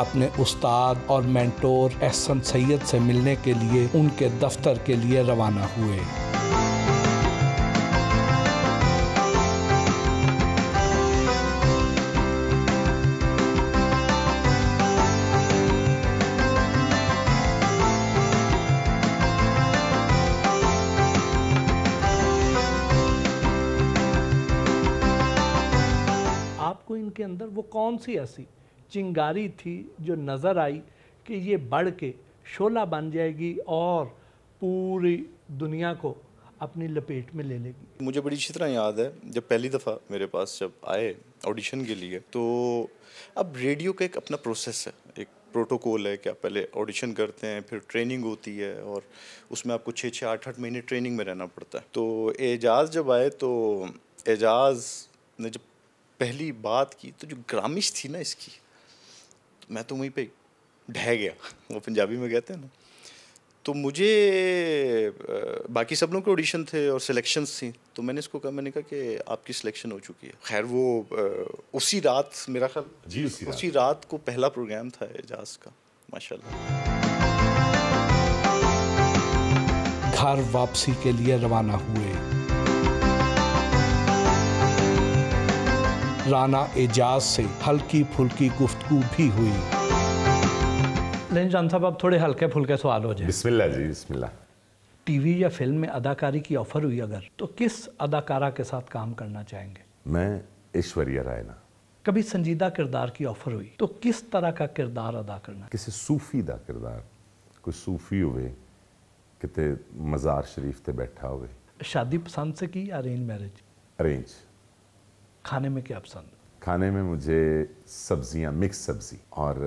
[SPEAKER 1] अपने उस्ताद और मैंटोर एहसन सैयद से मिलने के लिए उनके दफ्तर के लिए रवाना हुए आपको इनके अंदर वो कौन सी ऐसी चिंगारी थी जो नज़र आई कि ये बढ़ के शोला बन जाएगी और पूरी दुनिया को अपनी लपेट में ले लेगी मुझे बड़ी अच्छी तरह याद है जब पहली दफ़ा मेरे पास जब आए ऑडिशन के लिए तो अब रेडियो का एक अपना प्रोसेस है एक प्रोटोकॉल है कि आप पहले ऑडिशन करते हैं फिर ट्रेनिंग होती है और उसमें आपको छः छः आठ आठ महीने ट्रेनिंग में रहना पड़ता है तो एजाज़ जब आए तो एजाज़ ने जब पहली बात की तो जो ग्रामिश थी ना इसकी मैं तो वहीं पे ढह गया वो पंजाबी में कहते हैं ना तो मुझे बाकी सब लोग के ऑडिशन थे और सिलेक्शंस थी तो मैंने इसको कहा मैंने कहा कि आपकी सिलेक्शन हो चुकी है खैर वो उसी रात मेरा ख्याल जी उसी, उसी रात।, रात को पहला प्रोग्राम था एजाज का माशाल्लाह घर वापसी के लिए रवाना हुए राना एजाज से हल्की
[SPEAKER 2] फुल्की गुफ्तु भी हुई
[SPEAKER 1] लेकिन जान साहब अब थोड़े हल्के फुल्के सवाल
[SPEAKER 2] हो जाए बिस्मिल्लाह जी बिस्मिल्लाह
[SPEAKER 1] टीवी या फिल्म में अदाकारी की ऑफर हुई अगर तो किस अदाकारा के साथ काम करना चाहेंगे
[SPEAKER 2] मैं ऐश्वर्या रायना
[SPEAKER 1] कभी संजीदा किरदार की ऑफर हुई तो किस तरह का किरदार अदा करना
[SPEAKER 2] किसी सूफी का किरदार कोई सूफी हुए कितने मज़ार शरीफ ते बैठा हुए
[SPEAKER 1] शादी पसंद से की अरेंज मैरिज अरेंज खाने में क्या पसंद
[SPEAKER 2] खाने में मुझे सब्जियाँ मिक्स सब्जी और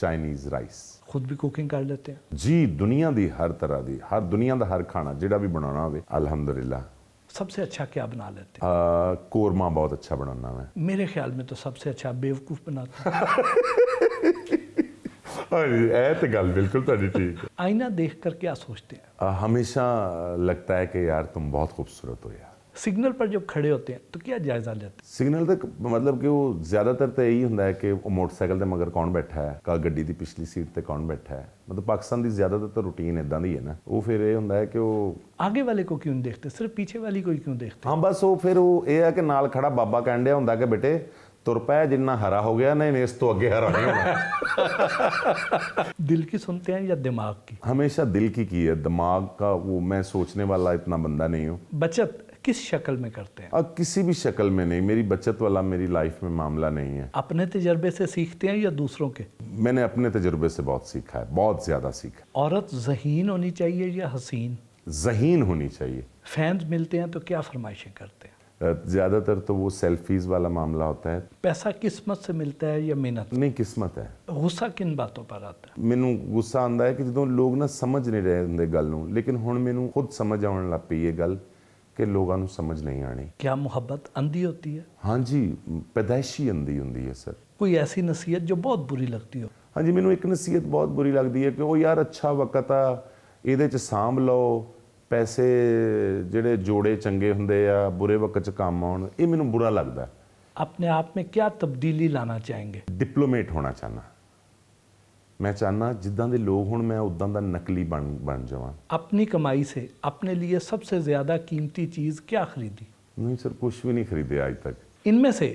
[SPEAKER 2] चाइनीज राइस
[SPEAKER 1] खुद भी कुकिंग कर लेते हैं
[SPEAKER 2] जी दुनिया दी हर तरह दी हर दुनिया का हर खाना जिड़ा भी बनाना हो अल्हम्दुलिल्लाह
[SPEAKER 1] सबसे अच्छा क्या बना लेते
[SPEAKER 2] हैं कोरमा बहुत अच्छा बनाना मैं
[SPEAKER 1] मेरे ख्याल में तो सबसे अच्छा बेवकूफ बनाता (laughs)
[SPEAKER 2] बिल्कुल
[SPEAKER 1] आईना देख कर क्या सोचते
[SPEAKER 2] हैं हमेशा लगता है कि यार तुम बहुत खूबसूरत हो यार
[SPEAKER 1] सिग्नल पर ਜਦ खड़े होते ਹਨ ਤਾਂ ਕੀ ਜਾਇਜ਼ਾ ਲੈਂਦੇ
[SPEAKER 2] ਸਿਗਨਲ ਤੱਕ ਮਤਲਬ ਕਿ ਉਹ ਜ਼ਿਆਦਾਤਰ ਤਾਂ ਇਹੀ ਹੁੰਦਾ ਹੈ ਕਿ ਉਹ ਮੋਟਰਸਾਈਕਲ ਦੇ ਮਗਰ ਕੌਣ ਬੈਠਾ ਹੈ ਕਾ ਗੱਡੀ ਦੀ ਪਿਛਲੀ ਸੀਟ ਤੇ ਕੌਣ ਬੈਠਾ मतलब पाकिस्तान की ज़्यादातर रूटीन तो इदा की है ना वो फिर ये होंगे कि वो
[SPEAKER 1] आगे वाले को क्यों देखते सिर्फ पीछे
[SPEAKER 2] वाली को क्यों देखते हाँ बस वो फिर वो ये है कि नाल खड़ा बाबा कह दिया होंगे कि बेटे तुर पाया जिन्ना हरा हो गया नहीं इस तो अगे हरा नहीं होना (laughs) दिल की सुनते हैं या दिमाग की हमेशा दिल की की है दिमाग का वो मैं सोचने वाला इतना बंदा नहीं हूँ बचत किस शक्ल में करते हैं और किसी भी शक्ल में नहीं मेरी बचत वाला मेरी लाइफ में मामला नहीं है अपने तजर्बे से सीखते हैं या दूसरों के मैंने अपने तजर्बे से बहुत सीखा है बहुत ज़्यादा सीखा
[SPEAKER 1] औरत जहीन होनी चाहिए या हसीन
[SPEAKER 2] जहीन होनी चाहिए
[SPEAKER 1] फैंस मिलते हैं तो क्या फरमाइशें करते हैं
[SPEAKER 2] ज़्यादातर तो वो सेल्फीज़ वाला मामला होता है पैसा किस्मत से मिलता है या मेहनत नहीं किस्मत है
[SPEAKER 1] गुस्सा किन बातों पर आता
[SPEAKER 2] है मेनू गुस्सा आंदा है कि जो लोग ना समझ नहीं रहे गल लेकिन ਲੇਕਿਨ ਹੁਣ खुद समझ आने लग पी है गल ਕਿ ਲੋਕਾਂ ਨੂੰ ਸਮਝ ਨਹੀਂ ਆਣੀ ਕੀ ਮੁਹੱਬਤ ਅੰਧੀ ਹੁੰਦੀ ਹੈ ਹਾਂਜੀ ਪੈਦਾਇਸ਼ੀ ਅੰਧੀ ਹੁੰਦੀ ਹੈ ਸਰ
[SPEAKER 1] ਕੋਈ ਐਸੀ ਨਸੀਹਤ ਜੋ ਬਹੁਤ ਬੁਰੀ ਲੱਗਦੀ ਹੋ
[SPEAKER 2] ਹਾਂਜੀ ਮੈਨੂੰ ਇੱਕ ਨਸੀਹਤ ਬਹੁਤ ਬੁਰੀ ਲੱਗਦੀ ਹੈ ਕਿ ਉਹ ਯਾਰ ਅੱਛਾ ਵਕਤ ਆ ਇਹਦੇ ਚ ਸਾਂਭ ਲਓ ਪੈਸੇ ਜਿਹੜੇ ਜੋੜੇ ਚੰਗੇ ਹੁੰਦੇ ਆ ਬੁਰੇ ਵਕਤ ਚ ਕੰਮ ਆਉਣ ਇਹ ਮੈਨੂੰ ਬੁਰਾ ਲੱਗਦਾ
[SPEAKER 1] ਆਪਣੇ ਆਪ ਵਿੱਚ ਕੀ ਤਬਦੀਲੀ ਲਾਣਾ ਚਾਹੋਗੇ
[SPEAKER 2] ਡਿਪਲੋਮੇਟ ਹੋਣਾ ਚਾਹਨਾ मैं चाहना जिदा के लोग हूँ मैं उदा का नकली बन बन ਜਾਵਾਂ
[SPEAKER 1] अपनी कमाई से अपने लिए सबसे ज्यादा कीमती चीज क्या खरीदी
[SPEAKER 2] नहीं सर कुछ भी नहीं खरीदे आज तक
[SPEAKER 1] इनमें से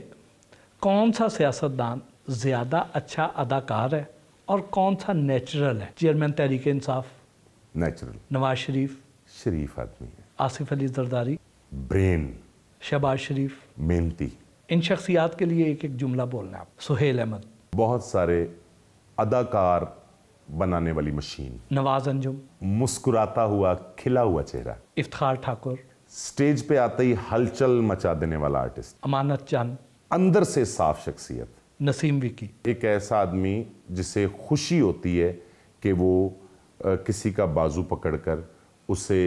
[SPEAKER 1] कौन सा सियासतदान ज़्यादा अच्छा अदाकार है और कौन सा नेचुरल है चेयरमैन तहरीक इंसाफ नेचुरल नवाज शरीफ
[SPEAKER 2] शरीफ आदमी है
[SPEAKER 1] आसिफ अली जरदारी
[SPEAKER 2] ब्रेन शहबाज शरीफ मेहनती
[SPEAKER 1] इन शख्सियात के लिए एक एक जुमला बोलना
[SPEAKER 2] आप सुहेल अहमद बहुत सारे अदाकार बनाने वाली मशीन नवाज अंजुम मुस्कुराता हुआ खिला हुआ चेहरा इफ्तार ठाकुर स्टेज पे आते ही हलचल मचा देने वाला आर्टिस्ट अमानत चंद अंदर से साफ शख्सियत नसीम विकी एक ऐसा आदमी जिसे खुशी होती है कि वो आ, किसी का बाजू पकड़कर उसे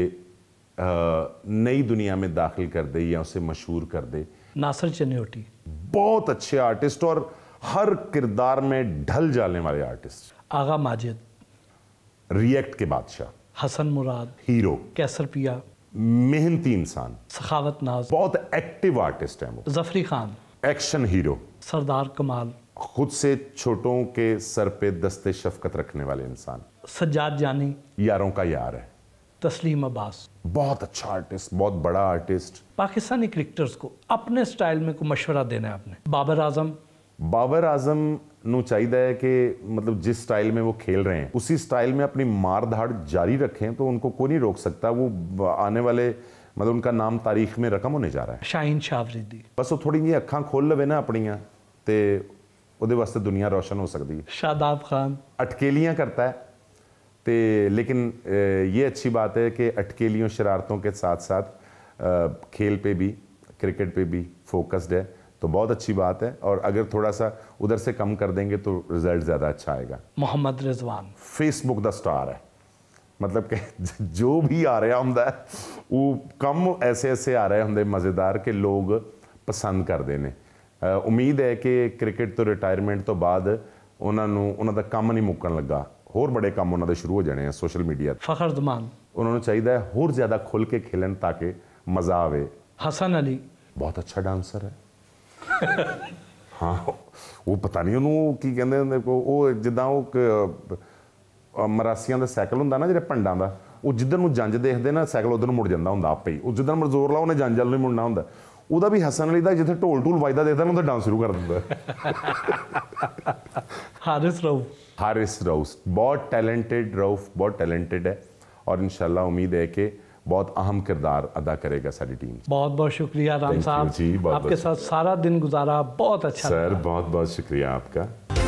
[SPEAKER 2] नई दुनिया में दाखिल कर दे या उसे मशहूर कर दे नासर चन्योटी बहुत अच्छे आर्टिस्ट और हर किरदार में ढल जाने वाले आर्टिस्ट
[SPEAKER 1] आगा माजिद
[SPEAKER 2] रिएक्ट के बादशाह हसन मुराद हीरो कैसर पिया मेहनती इंसान सखावत नाज बहुत एक्टिव आर्टिस्ट हैं वो जफरी खान एक्शन हीरो सरदार कमाल खुद से छोटों के सर पे दस्ते शफकत रखने वाले इंसान
[SPEAKER 1] सज्जाद जानी
[SPEAKER 2] यारों का यार है तस्लीम अब्बास बहुत अच्छा आर्टिस्ट बहुत बड़ा आर्टिस्ट
[SPEAKER 1] पाकिस्तानी क्रिकेटर्स को अपने स्टाइल में को मशवरा देना है आपने बाबर आजम
[SPEAKER 2] बाबर आजम ਨੂੰ चाहिए है कि मतलब जिस स्टाइल में वो खेल रहे हैं उसी स्टाइल में अपनी मार धाड़ जारी रखें तो उनको कोई नहीं रोक सकता वो आने वाले मतलब उनका नाम तारीख में रकम होने जा रहा है शाहीन शाहवरिदी बस वो थोड़ी जी अखा खोल लवे ना अपनियां ਤੇ ਉਹਦੇ वास्ते दुनिया रोशन हो सकती है शादाब खान अटकेलियाँ करता है तो लेकिन ये अच्छी बात है कि अटकेलियों शरारतों के साथ साथ खेल पे भी क्रिकेट पे भी फोकस्ड है तो बहुत अच्छी बात है और अगर थोड़ा सा उधर से कम कर देंगे तो रिजल्ट ज़्यादा अच्छा आएगा
[SPEAKER 1] Mohammad Rizwan
[SPEAKER 2] Facebook the star है ਮਤਲਬ ਕਿ ਜੋ ਵੀ ਆ ਰਿਹਾ ਹੁੰਦਾ ਉਹ ਕੰਮ ਐਸੇ ਐਸੇ ਆ ਰਹੇ ਹੁੰਦੇ ਮਜ਼ੇਦਾਰ ਕਿ ਲੋਕ ਪਸੰਦ ਕਰਦੇ ਨੇ ਉਮੀਦ ਹੈ ਕਿ ਕ੍ਰਿਕਟ ਤੋਂ ਰਿਟਾਇਰਮੈਂਟ ਤੋਂ ਬਾਅਦ ਉਹਨਾਂ ਨੂੰ ਉਹਨਾਂ ਦਾ ਕੰਮ ਨਹੀਂ ਮੁੱਕਣ ਲੱਗਾ ਹੋਰ ਬੜੇ ਕੰਮ ਉਹਨਾਂ ਦੇ ਸ਼ੁਰੂ ਹੋ ਜਾਣੇ ਆ ਸੋਸ਼ਲ ਮੀਡੀਆ ਫਖਰ ਜ਼ਮਾਨ ਉਹਨਾਂ ਨੂੰ ਚਾਹੀਦਾ ਹੈ ਹੋਰ ਜ਼ਿਆਦਾ ਖੁੱਲ ਕੇ ਖੇਲਣ ਤਾਂ ਕਿ ਮਜ਼ਾ ਆਵੇ ਹਸਨ ਅਲੀ ਬਹੁਤ ਅੱਛਾ ਡਾਂਸਰ ਹੈ (laughs) ਹਾਂ ਉਹ ਪਤਾ ਨਹੀਂ ਉਹਨੂੰ ਕੀ ਕਹਿੰਦੇ ਹੁੰਦੇ ਉਹ ਜਿੱਦਾਂ ਉਹ ਮਰਾਸੀਆਂ ਦਾ ਸਾਈਕਲ ਹੁੰਦਾ ਨਾ ਜਿਹੜੇ ਪੰਡਾਂ ਦਾ ਉਹ ਜਿੱਦਨ ਨੂੰ ਜੰਜ ਦੇਖਦੇ ਨਾ ਸਾਈਕਲ ਉਧਰ ਨੂੰ ਮੁੜ ਜਾਂਦਾ ਹੁੰਦਾ ਆਪੇ ਹੀ ਉਹ ਜਿੱਦਨ ਮਰਜ਼ੋਰ ਲਾ ਉਹਨੇ ਜੰਜਲ ਵੱਲ ਨੂੰ ਮੁੜਨਾ ਹੁੰਦਾ ਉਹਦਾ ਵੀ ਹਸਨ ਅਲੀ ਦਾ ਜਿੱਥੇ ਢੋਲ ਢੂਲ ਵੱਜਦਾ ਦੇਖਦਾ ਉਹਦਾ ਡਾਂਸ ਸ਼ੁਰੂ ਕਰ ਦਿੰਦਾ (laughs) ਹਾਰਿਸ ਰਊਫ ਹਾਰਿਸ ਰਊਫ ਬਹੁਤ ਟੈਲੈਂਟਡ ਰਊਫ ਬਹੁਤ ਟੈਲੈਂਟਡ ਹੈ ਔਰ ਇਨਸ਼ਾਅੱਲਾ ਉਮੀਦ ਹੈ ਕਿ बहुत अहम किरदार अदा करेगा सारी टीम
[SPEAKER 1] बहुत बहुत शुक्रिया राम साहब आपके साथ सारा दिन गुजारा बहुत अच्छा सर
[SPEAKER 2] बहुत बहुत शुक्रिया आपका